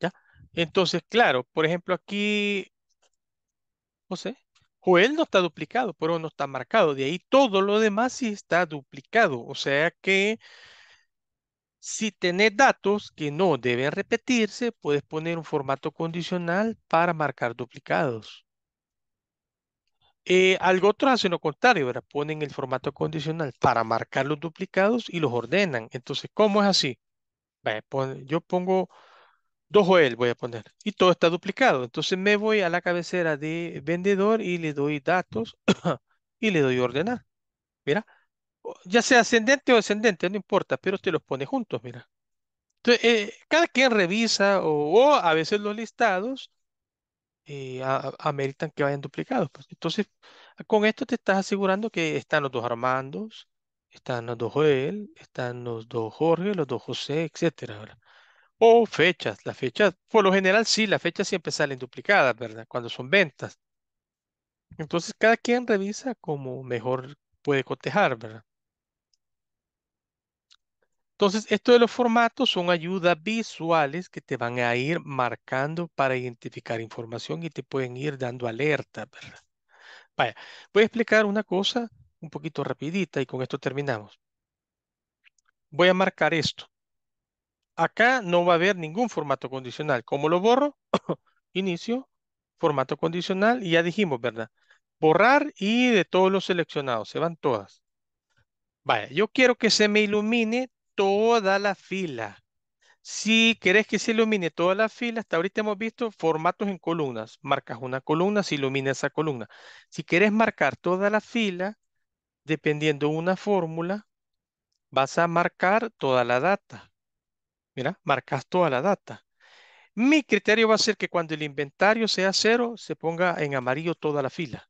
¿Ya? Entonces, claro, por ejemplo aquí, no sé, Joel no está duplicado, pero no está marcado. De ahí todo lo demás sí está duplicado. O sea que si tenés datos que no deben repetirse, puedes poner un formato condicional para marcar duplicados. Eh, algo otro hace lo contrario, ¿verdad? Ponen el formato condicional para marcar los duplicados y los ordenan. Entonces, ¿cómo es así? yo pongo dos OEL, voy a poner, y todo está duplicado. Entonces me voy a la cabecera de vendedor y le doy datos (coughs) y le doy ordenar. Mira, ya sea ascendente o descendente, no importa, pero te los pone juntos, mira. Entonces, eh, cada quien revisa o, a veces los listados eh, a, ameritan que vayan duplicados. Pues. Entonces, con esto te estás asegurando que están los dos Armandos, están los dos Joel, están los dos Jorge, los dos José, etcétera, O fechas, las fechas, por lo general sí, las fechas siempre salen duplicadas, ¿verdad? Cuando son ventas. Entonces, cada quien revisa como mejor puede cotejar, ¿verdad? Entonces, esto de los formatos son ayudas visuales que te van a ir marcando para identificar información y te pueden ir dando alerta, ¿verdad? Vaya, voy a explicar una cosa un poquito rapidita y con esto terminamos. Voy a marcar esto. Acá no va a haber ningún formato condicional. ¿Cómo lo borro? (coughs) Inicio, formato condicional y ya dijimos, ¿verdad? Borrar y de todos los seleccionados, se van todas. Vaya, yo quiero que se me ilumine toda la fila. Si querés que se ilumine toda la fila, hasta ahorita hemos visto formatos en columnas. Marcas una columna, se ilumina esa columna. Si querés marcar toda la fila, dependiendo una fórmula, vas a marcar toda la data. Mira, marcas toda la data. Mi criterio va a ser que cuando el inventario sea cero, se ponga en amarillo toda la fila.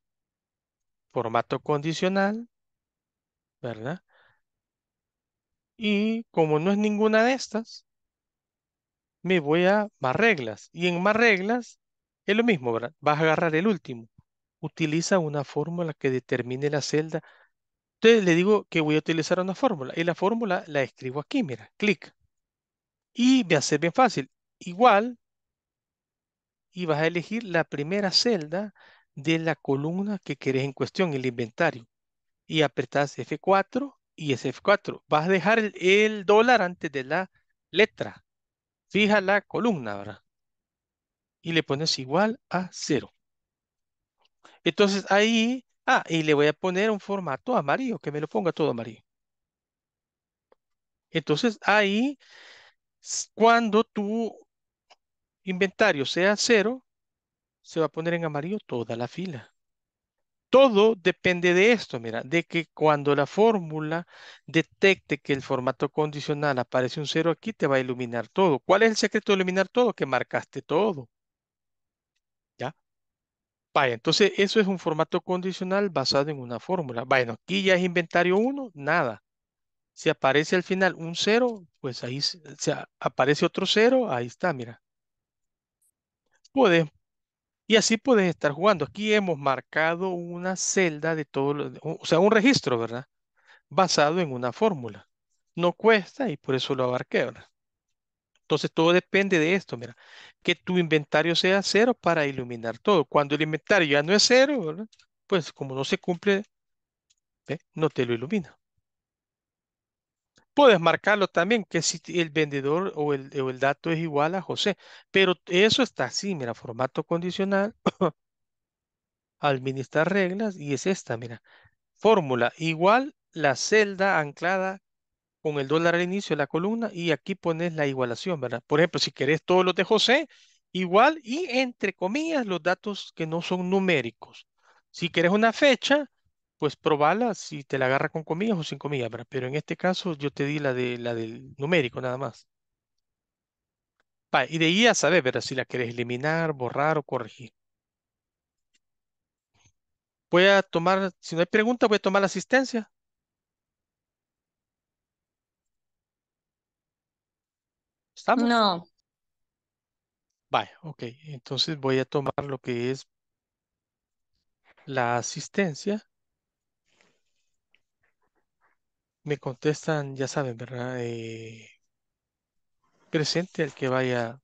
Formato condicional, ¿verdad? Y como no es ninguna de estas, me voy a más reglas. Y en más reglas es lo mismo, ¿verdad? Vas a agarrar el último. Utiliza una fórmula que determine la celda. Entonces le digo que voy a utilizar una fórmula. Y la fórmula la escribo aquí, mira, clic. Y me a ser bien fácil. Igual, y vas a elegir la primera celda de la columna que querés en cuestión, el inventario. Y apretás F4 y f 4 Vas a dejar el, dólar antes de la letra. Fija la columna, ¿verdad? Y le pones igual a cero. Entonces ahí, ah, y le voy a poner un formato amarillo, que me lo ponga todo amarillo. Entonces ahí, cuando tu inventario sea cero, se va a poner en amarillo toda la fila todo depende de esto, mira, de que cuando la fórmula detecte que el formato condicional aparece un cero aquí, te va a iluminar todo. ¿Cuál es el secreto de iluminar todo? Que marcaste todo. ¿Ya? Vaya, entonces eso es un formato condicional basado en una fórmula. Bueno, aquí ya es inventario 1, nada. Si aparece al final un cero, pues ahí aparece otro cero, ahí está, mira. Puedes y así puedes estar jugando. Aquí hemos marcado una celda de todo, o sea, un registro, ¿verdad? Basado en una fórmula. No cuesta y por eso lo abarqué, ¿verdad? Entonces todo depende de esto, mira, que tu inventario sea cero para iluminar todo. Cuando el inventario ya no es cero, pues como no se cumple, ¿eh? no te lo ilumina. Puedes marcarlo también, que si el vendedor o el, o el dato es igual a José, pero eso está así, mira, formato condicional, (coughs) administrar reglas y es esta, mira, fórmula igual la celda anclada con el dólar al inicio de la columna y aquí pones la igualación, ¿verdad? Por ejemplo, si querés todos los de José, igual y entre comillas los datos que no son numéricos. Si querés una fecha, pues probala si te la agarra con comillas o sin comillas, Pero en este caso yo te di la, de, la del numérico nada más. y de ahí ya sabes, Si la querés eliminar, borrar o corregir. Voy a tomar, si no hay pregunta, voy a tomar la asistencia. ¿Estamos? No. Vale, ok. Entonces voy a tomar lo que es la asistencia. me contestan, ya saben, ¿verdad? Eh, presente el que vaya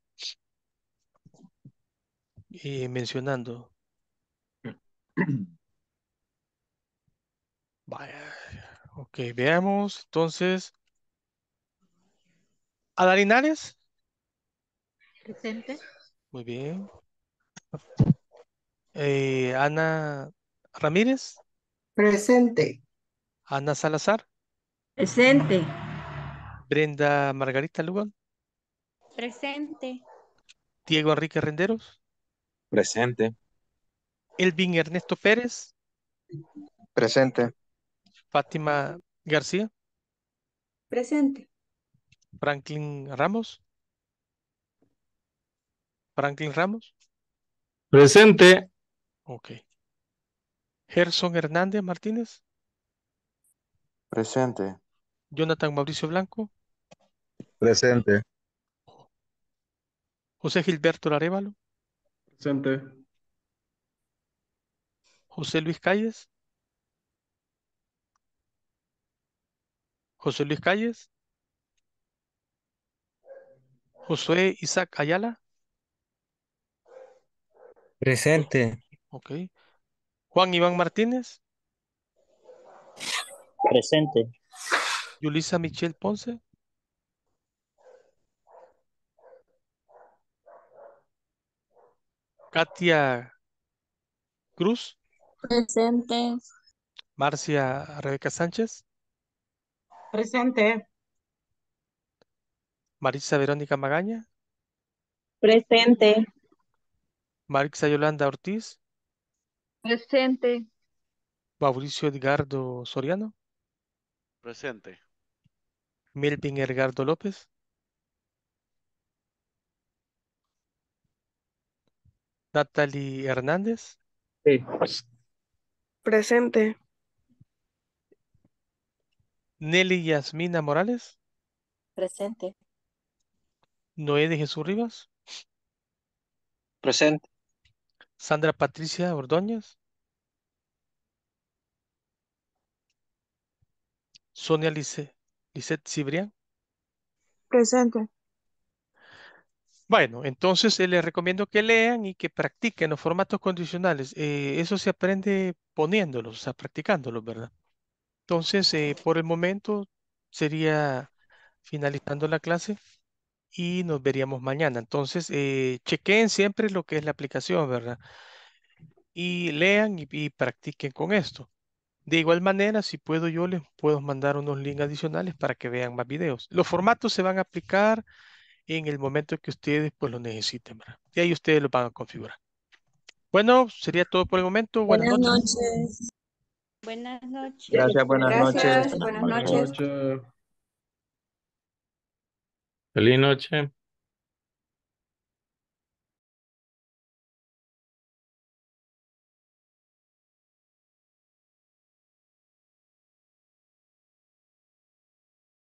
y eh, mencionando. (clears throat) Vaya. Ok, veamos. Entonces, Adalinares Presente. Muy bien. Eh, Ana Ramírez. Presente. Ana Salazar. Presente. Brenda Margarita Lugan. Presente. Diego Enrique Renderos. Presente. Elvin Ernesto Pérez. Presente. Fátima García. Presente. Franklin Ramos. Franklin Ramos. Presente. Ok. Gerson Hernández Martínez. Presente. Jonathan Mauricio Blanco. Presente. José Gilberto Larévalo. Presente. José Luis Calles. José Luis Calles. José Isaac Ayala. Presente. Ok. Juan Iván Martínez. Presente. Yulisa Michelle Ponce. Katia Cruz. Presente. Marcia Rebeca Sánchez. Presente. Marisa Verónica Magaña. Presente. Marisa Yolanda Ortiz. Presente. Mauricio Edgardo Soriano. Presente. Melvin Ergardo López. Natalie Hernández. Presente. Nelly Yasmina Morales. Presente. Noé de Jesús Rivas. Presente. Sandra Patricia Ordóñez. Sonia Lice Lisette Cibrián. Presente. Bueno, entonces eh, les recomiendo que lean y que practiquen los formatos condicionales. Eh, eso se aprende poniéndolos, o sea, practicándolos, ¿verdad? Entonces, eh, por el momento sería finalizando la clase y nos veríamos mañana. Entonces, chequen siempre lo que es la aplicación, ¿verdad? Y lean y practiquen con esto. De igual manera, si puedo, yo les puedo mandar unos links adicionales para que vean más videos. Los formatos se van a aplicar en el momento que ustedes pues lo necesiten, ¿verdad? Y ahí ustedes lo van a configurar. Bueno, sería todo por el momento. Buenas, noches. Buenas noches. Gracias, buenas noches. Buenas, noches. Feliz noche.